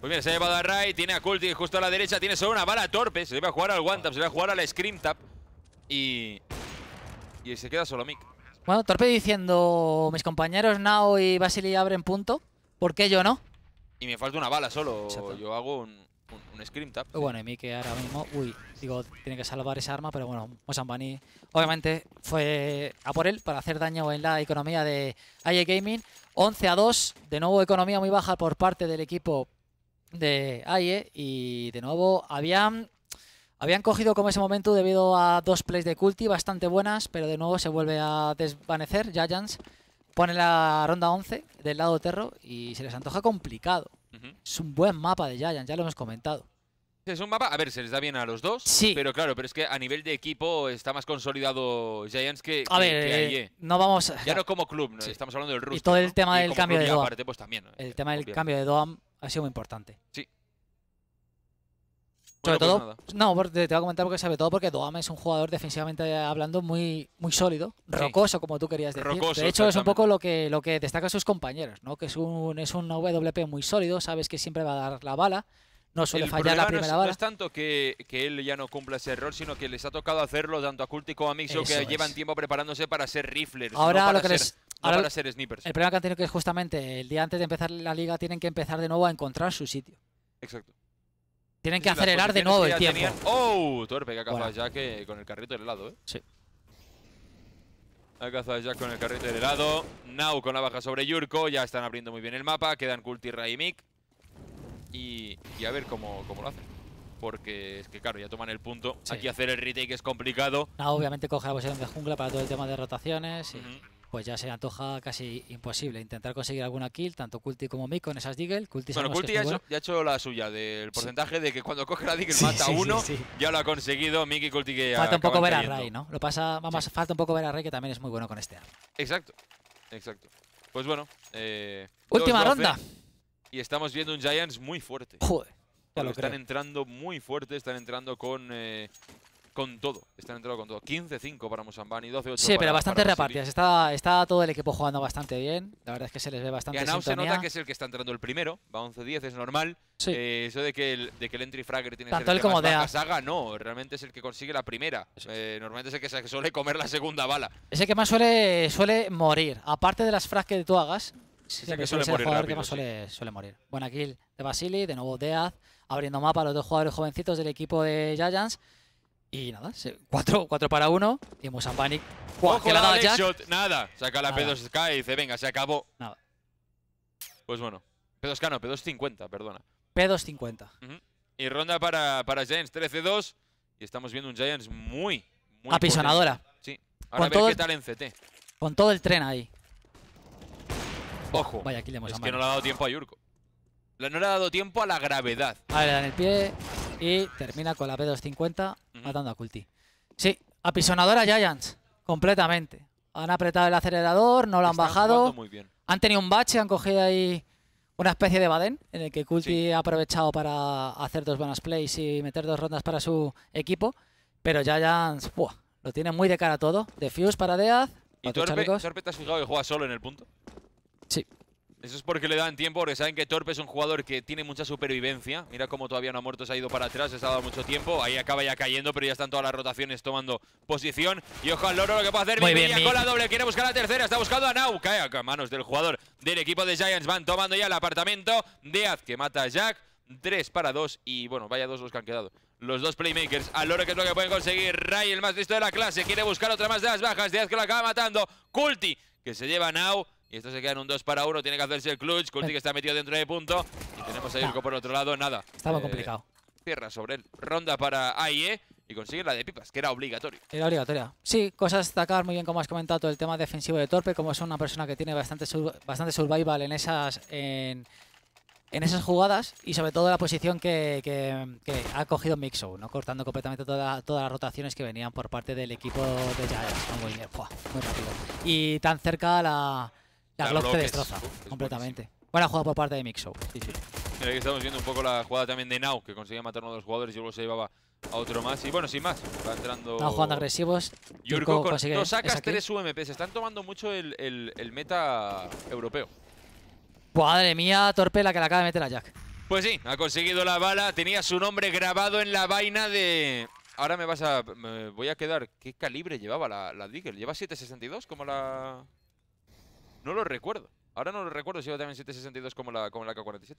Pues bien, se ha llevado a ray tiene a Cultico justo a la derecha, tiene solo una bala Torpe. Se le va a jugar al One Tap, se va a jugar al Scream Tap. Y... Y se queda solo Mick. Bueno, Torpe diciendo, mis compañeros Nao y Basili abren punto, ¿por qué yo no? Y me falta una bala solo, yo hago un, un, tap. Bueno, y Mike ahora mismo, uy, digo, tiene que salvar esa arma, pero bueno, Mosambani obviamente fue a por él para hacer daño en la economía de AE Gaming. 11 a 2, de nuevo economía muy baja por parte del equipo de AIE y de nuevo habían habían cogido como ese momento debido a dos plays de Culti bastante buenas, pero de nuevo se vuelve a desvanecer. Giants pone la ronda 11 del lado de Terro y se les antoja complicado. Es un buen mapa de Giants, ya lo hemos comentado. Es un mapa, a ver, se les da bien a los dos. Sí. Pero claro, pero es que a nivel de equipo está más consolidado Giants que, a ver, e. eh, No vamos. Ya no, como club, estamos hablando del ruso. Y todo el tema del cambio de Doam. el tema del cambio de Doam ha sido muy importante. Sí todo, no, te voy a comentar porque sabe todo porque Doame es un jugador defensivamente hablando muy, muy sólido, rocoso como tú querías decir. de hecho es un poco lo que lo que destaca sus compañeros, ¿no? Que es un es un WP muy sólido, sabes que siempre va a dar la bala. No suele fallar la primera bala. No es tanto que, que, él ya no cumpla ese error, sino que les ha tocado hacerlo tanto a Culti como a Mixo, que llevan tiempo preparándose para ser riflers, Ahora lo que ser... les, Ahora, ser El problema que han tenido que es justamente el día antes de empezar la liga tienen que empezar de nuevo a encontrar su sitio. Exacto. Tienen que acelerar de nuevo el tiempo. ¡Oh! Torpe que ha cazado Jack con el carrito de helado, ¿eh? Sí. Ha cazado Jack con el carrito de helado. Now con la baja sobre Yurko. Ya están abriendo muy bien el mapa. Quedan Kulti, Ray y Mick. Y, a ver cómo, cómo lo hacen porque es que claro, ya toman el punto. Aquí hacer el retake es complicado. Now, obviamente coge la posición de jungla para todo el tema de rotaciones. Y pues ya se antoja casi imposible intentar conseguir alguna kill, tanto Culti como Mick con esas Deagle. Culti bueno, Culti ya, ha hecho la suya del porcentaje de que cuando coge la Deagle mata uno, ya lo ha conseguido Mick y Culti que Falta un poco ver a Ray, ¿no? Lo pasa, vamos, falta un poco ver a Ray que también es muy bueno con este arma. Exacto, exacto. Pues bueno, eh, última ronda. Y estamos viendo un Giants muy fuerte. Joder. están entrando muy fuerte, están entrando con eh, con todo. Están entrando con todo. 15-5 para Musambani, 12-8 Sí, pero bastante repartidas. Está, está todo el equipo jugando bastante bien. La verdad es que se les ve bastante bien. se nota que es el que está entrando el primero. Va 11-10, es normal. Eh, eso de que, el, de que el entry fragger tiene Tanto él como la saga, no. Realmente es el que consigue la primera. Eh, normalmente es el que suele comer la segunda bala. Es el que más suele, suele morir. Aparte de las frags que tú hagas, es que suele, que más suele, suele, morir. Buena kill de Basili, de nuevo Deaz, abriendo mapa a los dos jugadores jovencitos del equipo de Giants. Y nada, 4 para 1. Y Musan Panic. ¡Ojo, que la Nada, saca la P2K y dice, venga, se acabó. Nada. Pues bueno. P2K no, P250, perdona. P250. 50 Y ronda para, para Giants 13-2. Y estamos viendo un Giants muy, muy Apisonadora. Sí. Ahora con a ver qué tal en CT. Con todo el tren ahí. Ojo. Vaya, aquí le hemos Es que no le ha dado tiempo a Yurko. No le ha dado tiempo a la gravedad. A ver, en el pie. Y termina con la B250 matando a Culti. Sí, apisonadora Giants, completamente. Han apretado el acelerador, no lo han bajado. Han tenido un bache, han cogido ahí una especie de Baden en el que Culti ha aprovechado para hacer dos buenas plays y meter dos rondas para su equipo. Pero Giants, lo tiene muy de cara todo. De Fuse para Deaz. ¿Y tú, te has fijado que juega solo en el punto? Sí. Eso es porque le dan tiempo, porque saben que Torpe es un jugador que tiene mucha supervivencia. Mira cómo todavía no ha muerto, se ha ido para atrás, se ha dado mucho tiempo. Ahí acaba ya cayendo, pero ya están todas las rotaciones tomando posición. Y ojo al loro lo que puede hacer. Muy bien, con la doble, quiere buscar la tercera, está buscando a Nau. Cae a manos del jugador del equipo de Giants. Van tomando ya el apartamento. Az que mata a Jack. Tres para dos. y bueno, vaya dos los que han quedado. Los dos playmakers, al loro que es lo que pueden conseguir. Ray, el más listo de la clase, quiere buscar otra más de las bajas. Diaz que lo acaba matando. Culti, que se lleva Nau. Y esto se queda en un 2 para 1. Tiene que hacerse el clutch. Kulti que está metido dentro de punto. Y tenemos a Yurko por otro lado. Nada. Estaba eh, complicado. Cierra sobre él. Ronda para AIE. Y consigue la de pipas, que era obligatorio. Era obligatoria. Sí, cosas destacar, muy bien como has comentado, el tema defensivo de Torpe, como es una persona que tiene bastante, bastante survival en esas, en, esas jugadas y sobre todo la posición que, que, ha cogido Mixo, ¿no? cortando completamente todas las rotaciones que venían por parte del equipo de Jaya. Muy, muy rápido. Y tan cerca la la, Glock, te destroza completamente. Buena jugada por parte de Mixo. Mira, aquí estamos viendo un poco la jugada también de Now que conseguía matar a uno de los jugadores y luego se llevaba a otro más. Y bueno, sin más, va entrando... Están jugando agresivos. Yurko con... consigue... No sacas 3 UMP, están tomando mucho el, meta europeo. Madre mía, torpela que la acaba de meter a Jack. Pues sí, ha conseguido la bala, tenía su nombre grabado en la vaina de... Ahora me vas a... voy a quedar... ¿Qué calibre llevaba la, la Digger? ¿Lleva 7.62 como la...? No lo recuerdo. Ahora no lo recuerdo si iba también 762 como la, como la K47.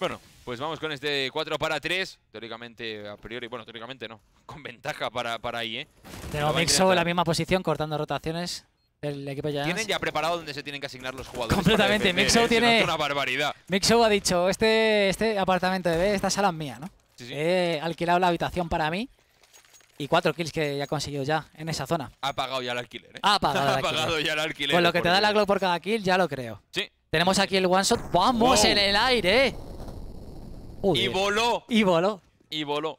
Bueno, pues vamos con este 4 para 3. Teóricamente, a priori, bueno, teóricamente no. Con ventaja para, para ahí, ¿eh? Tengo Mixo en la misma posición, cortando rotaciones. El equipo ya Tienen ya preparado dónde se tienen que asignar los jugadores. Completamente. Mixo eh, tiene. Una barbaridad. Mixo ha dicho: este, este apartamento de B, esta sala es mía, ¿no? He alquilado la habitación para mí. Y cuatro kills que ya ha conseguido ya en esa zona. Ha pagado ya el alquiler, ¿eh? Ha pagado, ya el alquiler. Con lo que te da la Glock por cada kill, ya lo creo. Sí. Tenemos aquí el one shot. ¡Vamos en el aire! y voló. Y voló. Y voló.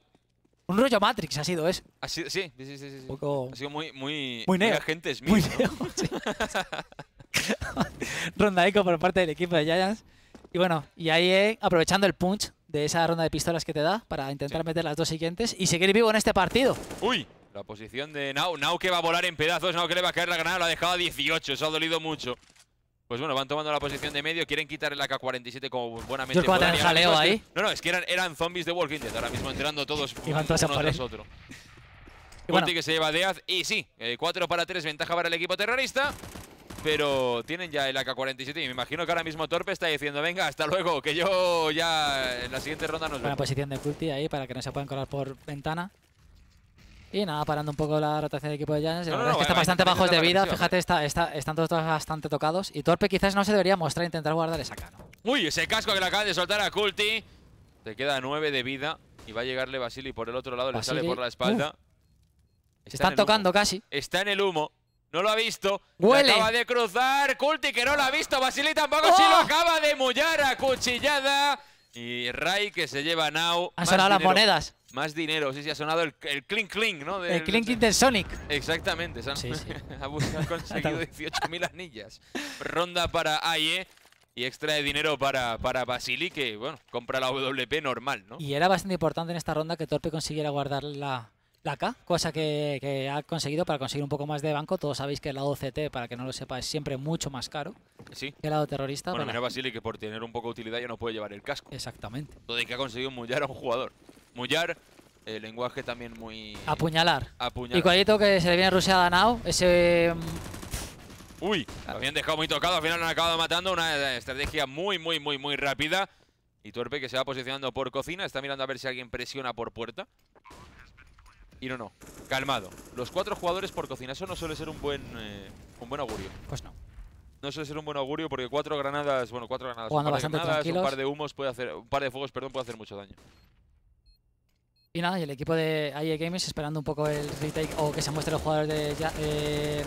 Un rollo Matrix ha sido eso. Ha sido, sí, sí, sí, sí, Poco... Ha sido muy, muy, muy, neo. muy Muy neo, Ronda eco por parte del equipo de Giants. Y bueno, y ahí eh, aprovechando el punch de esa ronda de pistolas que te da para intentar meter las dos siguientes y seguir vivo en este partido. ¡Uy! La posición de Nau. Nau que va a volar en pedazos. Nau que le va a caer la granada. Lo ha dejado a 18. Eso ha dolido mucho. Pues bueno, van tomando la posición de medio, quieren quitar el ak 47 como buenamente Yo jaleo ahí. no, no, es que eran, zombies de Walking Dead, ahora mismo entrando todos y van todos uno a tras otro. que se lleva Deaz, y sí, 4 eh, para 3, ventaja para el equipo terrorista pero tienen ya el AK-47 y me imagino que ahora mismo Torpe está diciendo, venga, hasta luego, que yo ya en la siguiente ronda nos veo. posición de Culti ahí para que no se puedan colar por ventana. Y nada, parando un poco la rotación del equipo de Giants. que están bastante bajos de vida. Fíjate, ¿eh? está, está, están todos, bastante tocados. Y Torpe quizás no se debería mostrar intentar guardar esa cara. Uy, ese casco que le acaban de soltar a Culti. Te queda 9 de vida. Y va a llegarle Basili por el otro lado. Le sale por la espalda. se están tocando casi. Está en el humo no lo ha visto. Huele. Acaba de cruzar. Culti que no lo ha visto. Basili tampoco. Si lo ¡Oh! acaba de mullar a cuchillada. Y Ray que se lleva now. ha sonado las monedas. Más dinero, sí, sí, ha sonado el, clink clink, ¿no? el clink clink del Sonic. Exactamente, Sí, sí. ha conseguido 18.000 anillas. Ronda para Aye. Y extrae dinero para, para Basili, que bueno, compra la WP normal, ¿no? Y era bastante importante en esta ronda que Torpe consiguiera guardar la, la K, cosa que, ha conseguido para conseguir un poco más de banco. Todos sabéis que el lado CT, para que no lo sepa, es siempre mucho más caro sí. que el lado terrorista. Bueno, mira que por tener un poco utilidad ya no puede llevar el casco. Exactamente. Todo que ha conseguido mullar a un jugador. Mullar, el eh, lenguaje también muy... Apuñalar. Apuñalar. Y cuadrito que se le viene rusia a Nao, ese... Mm, Uy, habían dejado muy tocado, al final han acabado matando, una estrategia muy, muy, muy, muy rápida. Y Tuerpe que se va posicionando por cocina, está mirando a ver si alguien presiona por puerta. Y no, no, calmado. Los cuatro jugadores por cocina, eso no suele ser un buen, eh, un buen augurio. Pues no. No suele ser un buen augurio porque cuatro granadas, bueno, cuatro granadas, un par de un par de humos puede hacer, un par de fuegos, perdón, puede hacer mucho daño. Y nada, y el equipo de IE Games esperando un poco el retake o que se muestre los jugadores de, eh,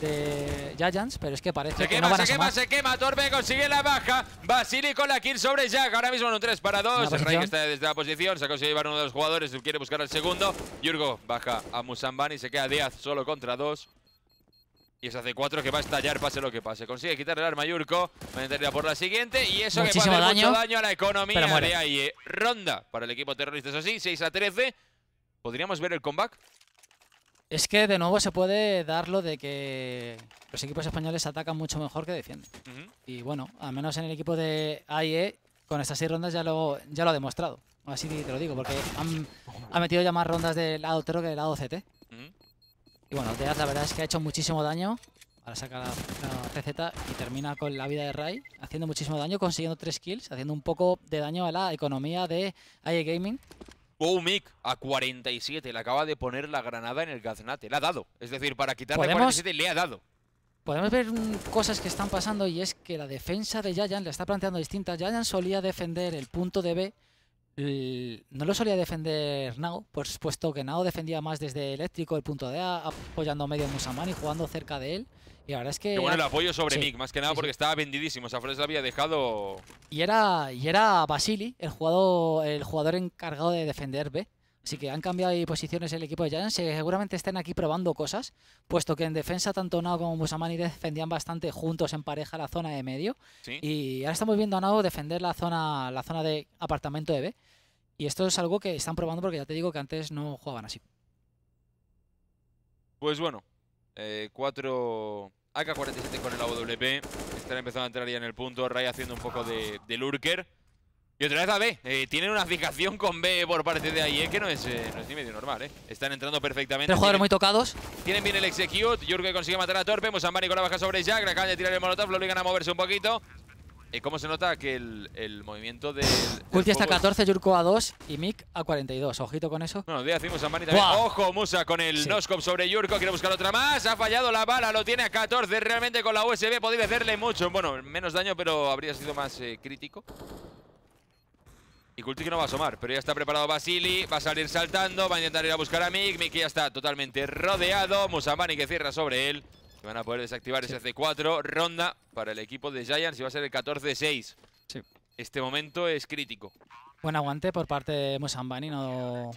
de Giants, pero es que parece se que quema, no van a Se quema, se quema, Torbe consigue la baja. Basili con la kill sobre Jack, ahora mismo en un 3 para 2. Raik está desde la posición, se ha conseguido llevar uno de los jugadores, quiere buscar al segundo. Yurgo baja a Musambani se queda Díaz solo contra 2. Y es hace 4 que va a estallar, pase lo que pase. Consigue quitar el arma a Yurko. Va por la siguiente. Y eso que pasa daño, mucho daño a la economía de ahí. Eh, ronda para el equipo terrorista. Eso sí, 6 a 13. ¿Podríamos ver el comeback? Es que de nuevo se puede dar lo de que los equipos españoles atacan mucho mejor que defienden. Y bueno, al menos en el equipo de AIE, con estas seis rondas ya lo, ya lo ha demostrado. Así te lo digo, porque han, ha metido ya más rondas del lado Tero que del lado CT. Y bueno, Deaz la verdad es que ha hecho muchísimo daño. para sacar la, CZ y termina con la vida de Rai, haciendo muchísimo daño, consiguiendo tres kills, haciendo un poco de daño a la economía de AIE Gaming. Mick a 47, le acaba de poner la granada en el gaznate, le ha dado. Es decir, para quitarle 47 le ha dado. Podemos ver cosas que están pasando y es que la defensa de Yayan la está planteando distinta. Yayan solía defender el punto de B, no lo solía defender Nao, por supuesto que Nao defendía más desde eléctrico el punto de A, apoyando medio Musamani, y jugando cerca de él. Y ahora es que... bueno el apoyo sobre sí, más que nada porque estaba vendidísimo. O sea, Flores había dejado... Y era, y era Basili, el jugador, el jugador encargado de defender B. Así que han cambiado posiciones el equipo de Giants. Eh, seguramente estén aquí probando cosas, puesto que en defensa tanto Nao como Musamani defendían bastante juntos en pareja la zona de medio. Y ahora estamos viendo a Nao defender la zona, la zona de apartamento de B. Y esto es algo que están probando porque ya te digo que antes no jugaban así. Pues bueno, eh, cuatro AK-47 con el AWP. Están empezando a entrar ya en el punto. Ray haciendo un poco de, lurker. Y otra vez a B. Eh, tienen una fijación con B por parte de ahí, eh, que eh, no es, ni medio normal, Están entrando perfectamente. Tres jugadores muy tocados. Tienen bien el execute. Yurke consigue matar a Torpe. Musambani con la baja sobre Jack. Acaban de tirar el molotov. Lo obligan a moverse un poquito. Eh, ¿Cómo se nota que el, movimiento del. Kulti está a 14, Yurko a 2 y Mick a 42. Ojito con eso. Bueno, Díaz a Mani también. Ojo, Musa con el noscom sobre Yurko. Quiere buscar otra más. Ha fallado la bala, lo tiene a 14. Realmente con la USB Podría hacerle mucho. Bueno, menos daño, pero habría sido más eh, crítico. Y Kulti que no va a asomar, pero ya está preparado Basili. Va a salir saltando, va a intentar ir a buscar a Mick. Mick ya está totalmente rodeado. Musamani que cierra sobre él. Se van a poder desactivar ese C4. Ronda para el equipo de Giants y va a ser el 14-6. Sí. Este momento es crítico. Buen aguante por parte de Moussambani no,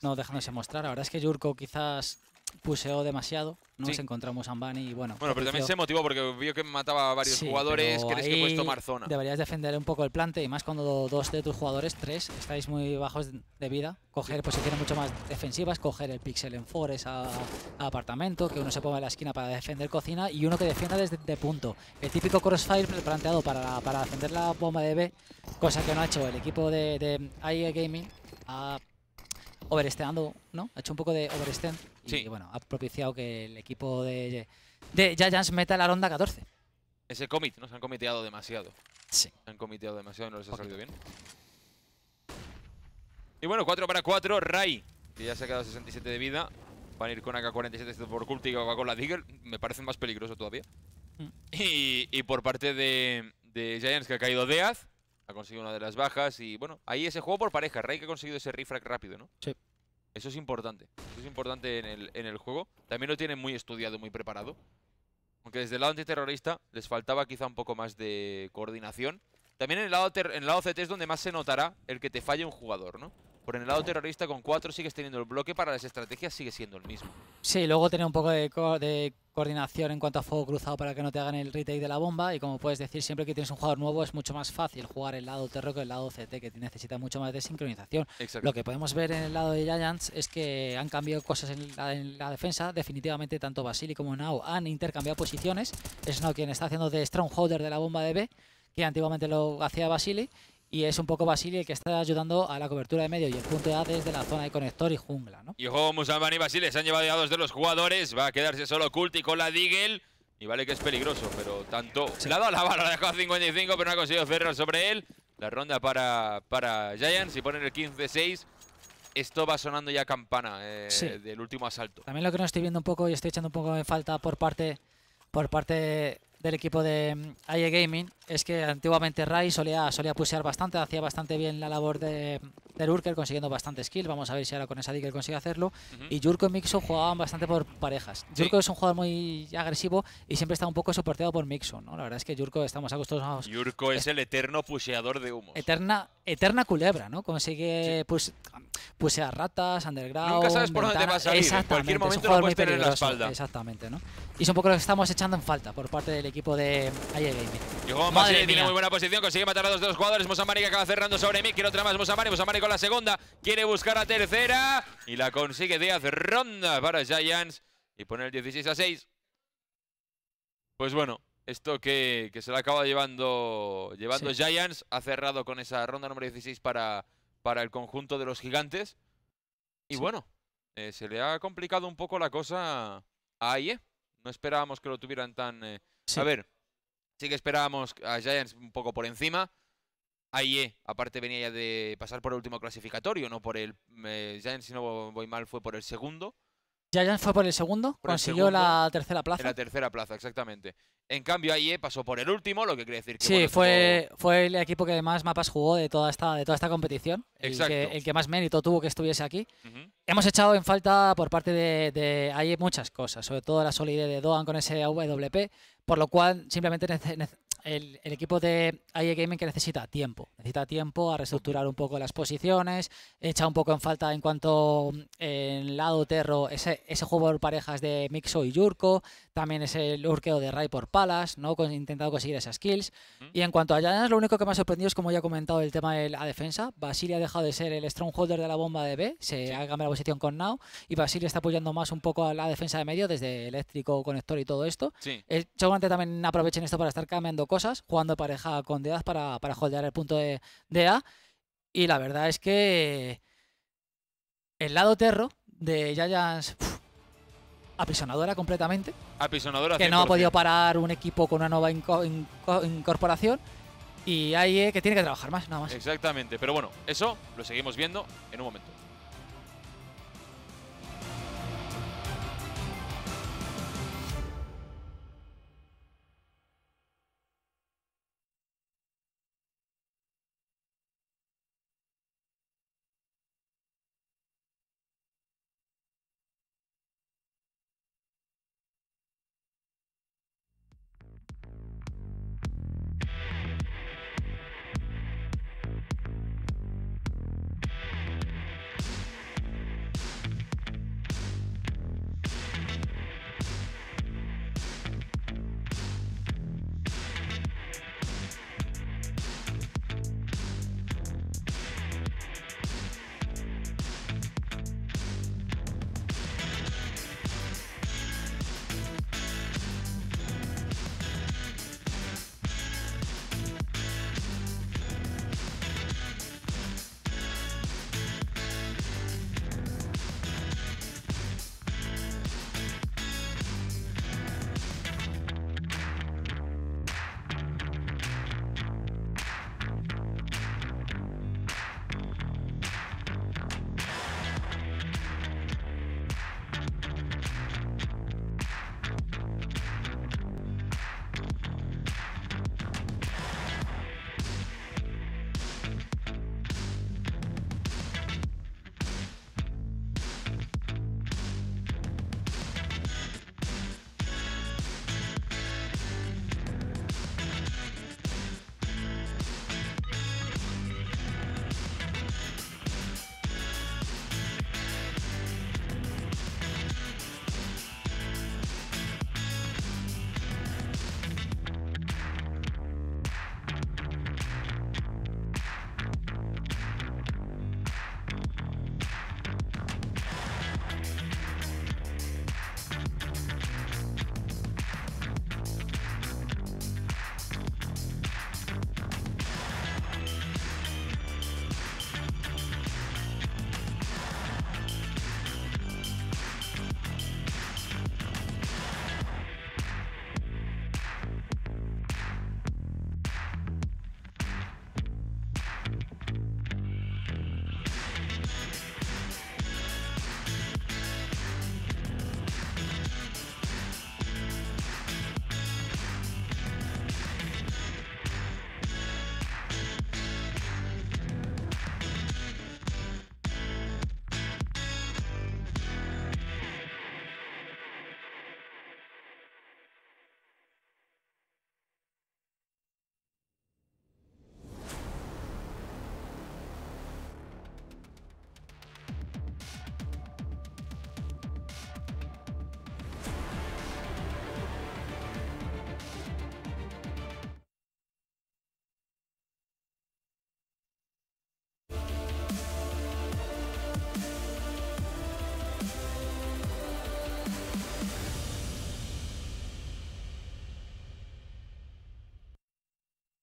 no dejándose mostrar. La verdad es que Yurko quizás puseo demasiado, nos encontramos a Ambani y bueno. Bueno, pero también se motivó porque vio que mataba a varios jugadores, crees que puedes tomar zona. Deberías defender un poco el plante y más cuando dos de tus jugadores, tres, estáis muy bajos de vida. Coger posiciones mucho más defensivas, coger el pixel en forest a, apartamento, que uno se ponga en la esquina para defender cocina y uno que defienda desde punto. El típico crossfire planteado para, para defender la bomba de B, cosa que no ha hecho el equipo de, de Gaming oversteando, ¿no? Ha hecho un poco de overstand sí. bueno, ha propiciado que el equipo de, de Giants meta la ronda 14. Ese commit, ¿no? Se han comiteado demasiado. Sí. Se han comiteado demasiado y no les ha salido bien. Y bueno, 4 para 4, Rai, que ya se ha quedado 67 de vida. Van a ir con AK-47 este por Culti y con la Digger. Me parece más peligroso todavía. Mm. Y, por parte de, de Giants, que ha caído Deaz. Ha conseguido una de las bajas y bueno, ahí ese juego por pareja. Rey que ha conseguido ese refrag rápido, ¿no? Sí. Eso es importante. Eso es importante en el, juego. También lo tienen muy estudiado, muy preparado. Aunque desde el lado antiterrorista les faltaba quizá un poco más de coordinación. También en el lado, en el lado CT es donde más se notará el que te falle un jugador, ¿no? Por en el lado terrorista, con 4 sigues teniendo el bloque, para las estrategias sigue siendo el mismo. Sí, luego tener un poco de, coordinación en cuanto a fuego cruzado para que no te hagan el retake de la bomba. Y como puedes decir, siempre que tienes un jugador nuevo es mucho más fácil jugar el lado terror que el lado CT, que necesita mucho más de sincronización. Lo que podemos ver en el lado de Giants es que han cambiado cosas en la, en la defensa. Definitivamente, tanto Basili como Nao han intercambiado posiciones. Es Nao quien está haciendo de strongholder de la bomba de B que antiguamente lo hacía Basili, y es un poco Basile el que está ayudando a la cobertura de medio y el punto de A desde la zona de conector y jungla, ¿no? Y ojo, Musaman y Basile se han llevado ya dos de los jugadores, va a quedarse solo Culti con la Deagle. Y vale que es peligroso, pero tanto... Se Le ha dado la bala, la dejado 55, pero no ha conseguido cerrar sobre él. La ronda para, para Giants y ponen el 15-6. Esto va sonando ya campana eh, del último asalto. También lo que no estoy viendo un poco y estoy echando un poco de falta por parte, por parte del equipo de IE mm, Gaming es que antiguamente Rai solía, solía pusear bastante, hacía bastante bien la labor de, de consiguiendo bastante skill Vamos a ver si ahora con esa que consigue hacerlo. Y Yurko y Mixon jugaban bastante por parejas. Sí. es un jugador muy agresivo y siempre está un poco soportado por Mixon. ¿no? La verdad es que Yurko estamos acostumbrados. Yurko es, es el eterno puseador de humo Eterna Eterna culebra, ¿no? Consigue, pues, pues sea ratas, underground. Nunca sabes por dónde va a En cualquier momento lo puedes tener en la espalda. Exactamente, ¿no? Y es un poco lo que estamos echando en falta por parte del equipo de Ayer Gaming. Y Juan tiene muy buena posición, consigue matar a dos de los jugadores. Mosamari que acaba cerrando sobre mí. Quiere otra más Mosamari. Mosamari con la segunda. Quiere buscar a tercera. Y la consigue Díaz. Ronda para Giants. Y pone el 16 a 6. Pues bueno, esto que, que se lo acaba llevando, llevando Giants. Ha cerrado con esa ronda número 16 para, para el conjunto de los gigantes. Y bueno, eh, se le ha complicado un poco la cosa a AIE. No esperábamos que lo tuvieran tan... Eh, a ver, sí que esperábamos a Giants un poco por encima. AIE, aparte venía ya de pasar por el último clasificatorio, no por el eh, Giants, si no voy mal, fue por el segundo. Yayan fue por el segundo, consiguió la tercera plaza. la tercera plaza, exactamente. En cambio, AYE eh, pasó por el último, lo que quiere decir que. Sí, fue, fue el equipo que más mapas jugó de toda esta, de toda esta competición. Exacto. El, que, más mérito tuvo que estuviese aquí. Hemos echado en falta por parte de, de muchas cosas, sobre todo la solidez de Doan con ese AWP, por lo cual simplemente el, equipo de IE Gaming que necesita tiempo. Necesita tiempo a reestructurar un poco las posiciones, echa un poco en falta en cuanto mm, en lado terro ese, ese juego de parejas de Mixo y Yurko, también es el urqueo de Ray por Palas, ¿no? intentado conseguir esas kills. Y en cuanto a Janas, lo único que me ha sorprendido es, como ya he comentado, el tema de la defensa. Basilio ha dejado de ser el strongholder de la bomba de B, se ha cambiado la posición con Now, y Basilio está apoyando más un poco a la defensa de medio, desde eléctrico, conector y todo esto. Sí. Eh, seguramente también aprovechen esto para estar cambiando cosas, jugando pareja con Deaz para, para holdear el punto de, de A. Y la verdad es que el lado terro de Giants apisonadora completamente. Apisonadora. Que no ha podido parar un equipo con una nueva incorporación. Y ahí eh, que tiene que trabajar más, nada más. Exactamente, pero bueno, eso lo seguimos viendo en un momento.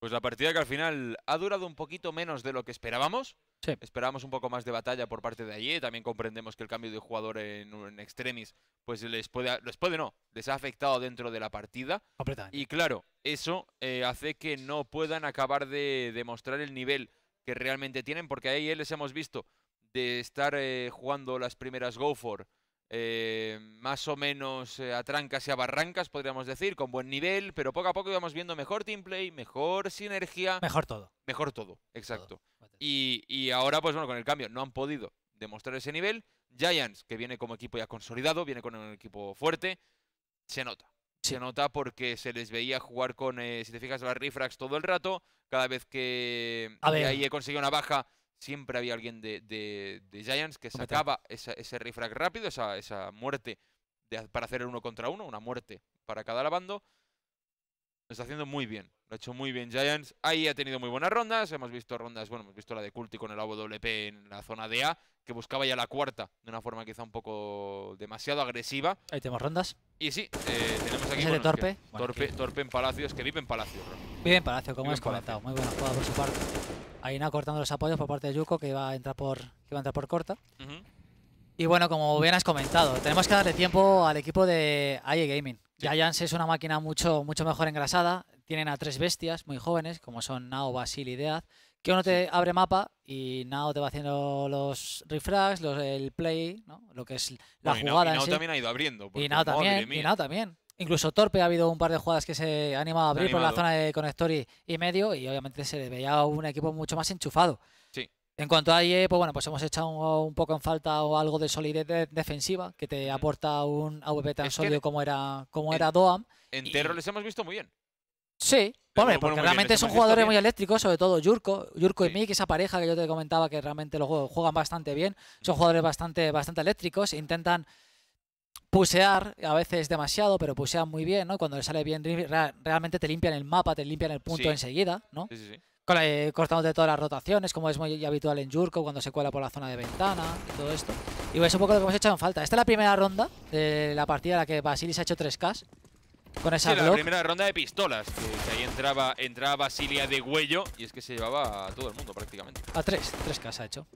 Pues la partida que al final ha durado un poquito menos de lo que esperábamos. Esperábamos un poco más de batalla por parte de allí. También comprendemos que el cambio de jugador en, extremis, pues les puede, no, les ha afectado dentro de la partida. Y claro, eso eh, hace que no puedan acabar de demostrar el nivel que realmente tienen, porque ahí les hemos visto de estar eh, jugando las primeras Go for eh, más o menos eh, a trancas y a barrancas, podríamos decir, con buen nivel, pero poco a poco íbamos viendo mejor teamplay, mejor sinergia. Mejor todo. Mejor todo, exacto. Y, ahora, pues bueno, con el cambio no han podido demostrar ese nivel. Giants, que viene como equipo ya consolidado, viene con un equipo fuerte, se nota. Se nota porque se les veía jugar con, eh, si te fijas, las refrags todo el rato. Cada vez que ahí he conseguido una baja, siempre había alguien de, Giants que sacaba ese refrag rápido, esa, esa muerte para hacer el uno contra uno, una muerte para cada lavando. Lo está haciendo muy bien. Lo ha hecho muy bien Giants. Ahí ha tenido muy buenas rondas. Hemos visto rondas, bueno, hemos visto la de Culti con el AWP en la zona de A, que buscaba ya la cuarta de una forma quizá un poco demasiado agresiva. Ahí tenemos rondas. Y sí, eh, tenemos aquí. Torpe? torpe, en Palacios, que vive en Palacio. Vive en Palacio, como has Muy buena jugada por su parte. Ahí Aina cortando los apoyos por parte de Yuko, que va a entrar por, que iba a por corta. Y bueno, como bien has comentado, tenemos que darle tiempo al equipo de AI Gaming. Giants es una máquina mucho, mucho mejor engrasada. Tienen a tres bestias muy jóvenes, como son Nao, Basil y Deaz, que uno te abre mapa y Nao te va haciendo los refrags, los, el play, ¿no? lo que es la jugada. Y Nao, y Nao también ha ido abriendo. Y Nao, también, y Nao también. Incluso torpe ha habido un par de jugadas que se ha animado a abrir por la zona de conector y, medio y obviamente se le veía un equipo mucho más enchufado. Sí. En cuanto a IE, pues bueno, pues hemos echado un, poco en falta o algo de solidez defensiva que te aporta un AVP tan sólido como era como era Doam. En les hemos visto muy bien. Sí, porque realmente son jugadores muy eléctricos, sobre todo Yurko, Yurko y Mick, esa pareja que yo te comentaba que realmente juegan bastante bien. Son jugadores bastante, bastante eléctricos, intentan pusear, a veces demasiado, pero pusean muy bien, ¿no? Cuando le sale bien, realmente te limpian el mapa, te limpian el punto enseguida, ¿no? Sí, sí, sí. Eh, cortándote todas las rotaciones, como es muy habitual en Yurko, cuando se cuela por la zona de ventana y todo esto. Y es un poco lo que hemos hecho en falta. Esta es la primera ronda de la partida en la que Basilis ha hecho 3Ks. Con esa la primera ronda de pistolas, que, ahí entraba, entraba Basilia de huello y es que se llevaba a todo el mundo prácticamente. A 3 tres se ha hecho.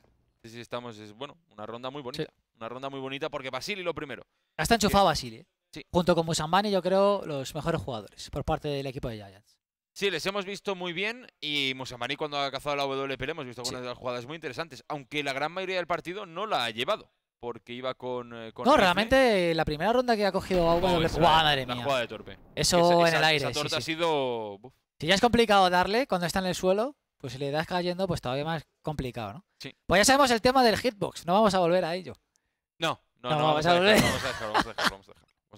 Sí, sí, estamos, es bueno, una ronda muy bonita. Una ronda muy bonita porque Basili lo primero. Está enchufado Basili. ¿eh? Junto con Musambani, yo creo, los mejores jugadores por parte del equipo de Giants. Sí, les hemos visto muy bien y Musambani cuando ha cazado la WPL hemos visto algunas jugadas muy interesantes, aunque la gran mayoría del partido no la ha llevado porque iba con... Eh, no, realmente la primera ronda que ha cogido a madre mía! jugada torpe. Eso en el aire. ha sido... Si ya es complicado darle cuando está en el suelo, pues si le das cayendo, pues todavía más complicado, ¿no? Pues ya sabemos el tema del hitbox, no vamos a volver a ello. No, no, no, vamos, a dejarlo, vamos, a dejarlo, vamos a dejarlo, vamos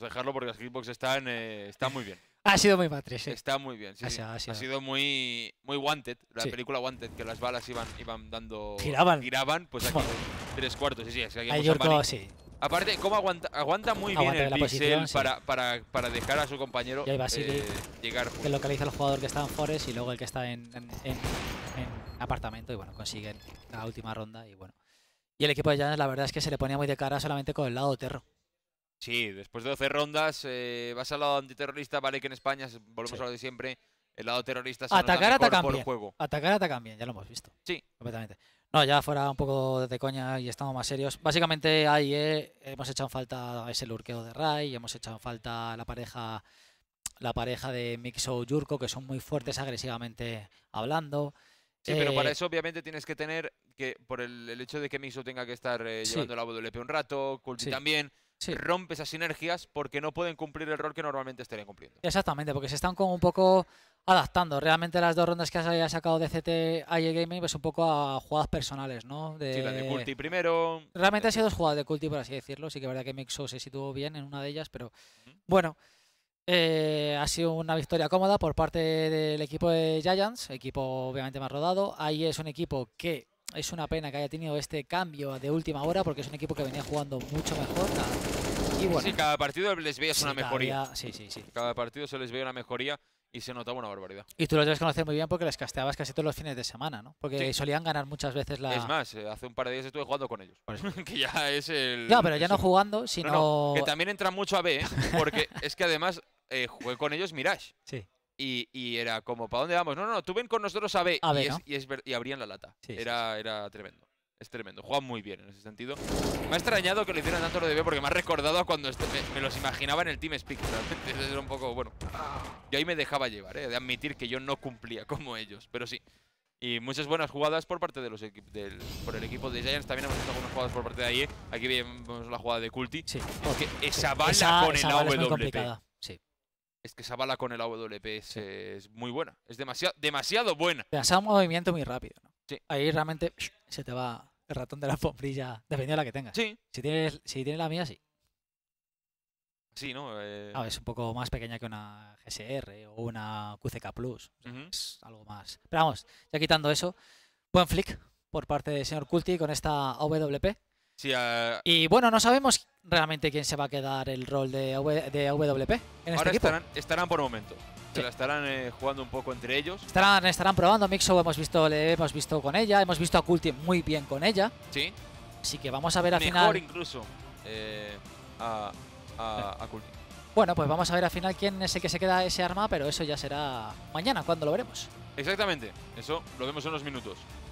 a dejarlo. porque las Xbox están, eh, están muy bien. Ha sido muy matriz, Está muy bien, sí, ha, sido, muy muy Wanted, la película Wanted, que las balas iban, iban dando... Giraban. Giraban, pues aquí tres cuartos, sí, sí. Aquí que aquí sí. Aparte, cómo aguanta, aguanta muy bien el pixel posición, para, para, para, dejar a su compañero y eh, llegar. Que localiza el jugador que está en Forest y luego el que está en, en, en, en apartamento y bueno, consiguen la última ronda y bueno. Y el equipo de Janes, la verdad es que se le ponía muy de cara solamente con el lado terror. Sí, después de 12 rondas, eh, vas al lado antiterrorista, vale que en España, volvemos a lo de siempre, el lado terrorista se atacar, atacan por bien. juego. Atacar, atacan bien, ya lo hemos visto. Sí. Completamente. No, ya fuera un poco de coña y estamos más serios. Básicamente ahí eh, hemos echado en falta ese lurqueo de Rai, hemos echado en falta la pareja la pareja de Mixo y Yurko, que son muy fuertes agresivamente hablando. Sí, pero para eh, eso obviamente tienes que tener por el, hecho de que Mixo tenga que estar eh, llevando la WP un rato, Culti también, rompe esas sinergias porque no pueden cumplir el rol que normalmente estarían cumpliendo. Exactamente, porque se están como un poco adaptando. Realmente las dos rondas que has sacado de CT a Gaming, pues un poco a jugadas personales, ¿no? De... Sí, de Culti primero. Realmente ha sido dos jugadas de Culti, por así decirlo. Sí que verdad que Mixo se situó bien en una de ellas, pero bueno. Eh, ha sido una victoria cómoda por parte del equipo de Giants, equipo obviamente más rodado. Ahí es un equipo que es una pena que haya tenido este cambio de última hora porque es un equipo que venía jugando mucho mejor. Y bueno, sí, cada partido les veía una mejoría. Cada, sí, sí, sí. Cada partido se les veía una mejoría y se notaba una barbaridad. Y tú los debes conocer muy bien porque les casteabas casi todos los fines de semana, ¿no? Porque solían ganar muchas veces la... Es más, eh, hace un par de días estuve jugando con ellos. que ya es el... No, pero ya no jugando, sino... que también entra mucho a B, ¿eh? porque es que además eh, jugué con ellos Mirage. Sí. Y, era como, ¿para dónde vamos? No, no, tú ven con nosotros a B. y, abrían la lata. era, era tremendo. Es tremendo. Juegan muy bien en ese sentido. Me ha extrañado que lo hicieran tanto lo de B porque me ha recordado a cuando este, me, los imaginaba en el Team Speak. era un poco, bueno. Yo ahí me dejaba llevar, ¿eh? de admitir que yo no cumplía como ellos, pero sí. Y muchas buenas jugadas por parte de los del, por el equipo de Giants. También hemos visto algunas jugadas por parte de ahí. Aquí vemos la jugada de Culti. Sí. esa bala esa, con esa el AWP es que esa bala con el AWP es, muy buena. Es demasiado, demasiado buena. Te hace un movimiento muy rápido. Sí. Ahí realmente se te va el ratón de la pombrilla. dependiendo de la que tengas. Si tienes, si tienes la mía, sí. Sí, ¿no? Eh. es un poco más pequeña que una GSR o una QCK Plus. Es algo más. Pero vamos, ya quitando eso, buen flick por parte de señor Culti con esta AWP. Y bueno, no sabemos realmente quién se va a quedar el rol de, de AWP en este equipo. Estarán, por momento. Se la estarán eh, jugando un poco entre ellos. Estarán, estarán probando. Mixo hemos visto, hemos visto con ella. Hemos visto a Kulti muy bien con ella. Sí. Así que vamos a ver al final. incluso eh, a, Kulti. Bueno, pues vamos a ver al final quién es el que se queda ese arma, pero eso ya será mañana, cuando lo veremos. Exactamente, eso lo vemos en unos minutos.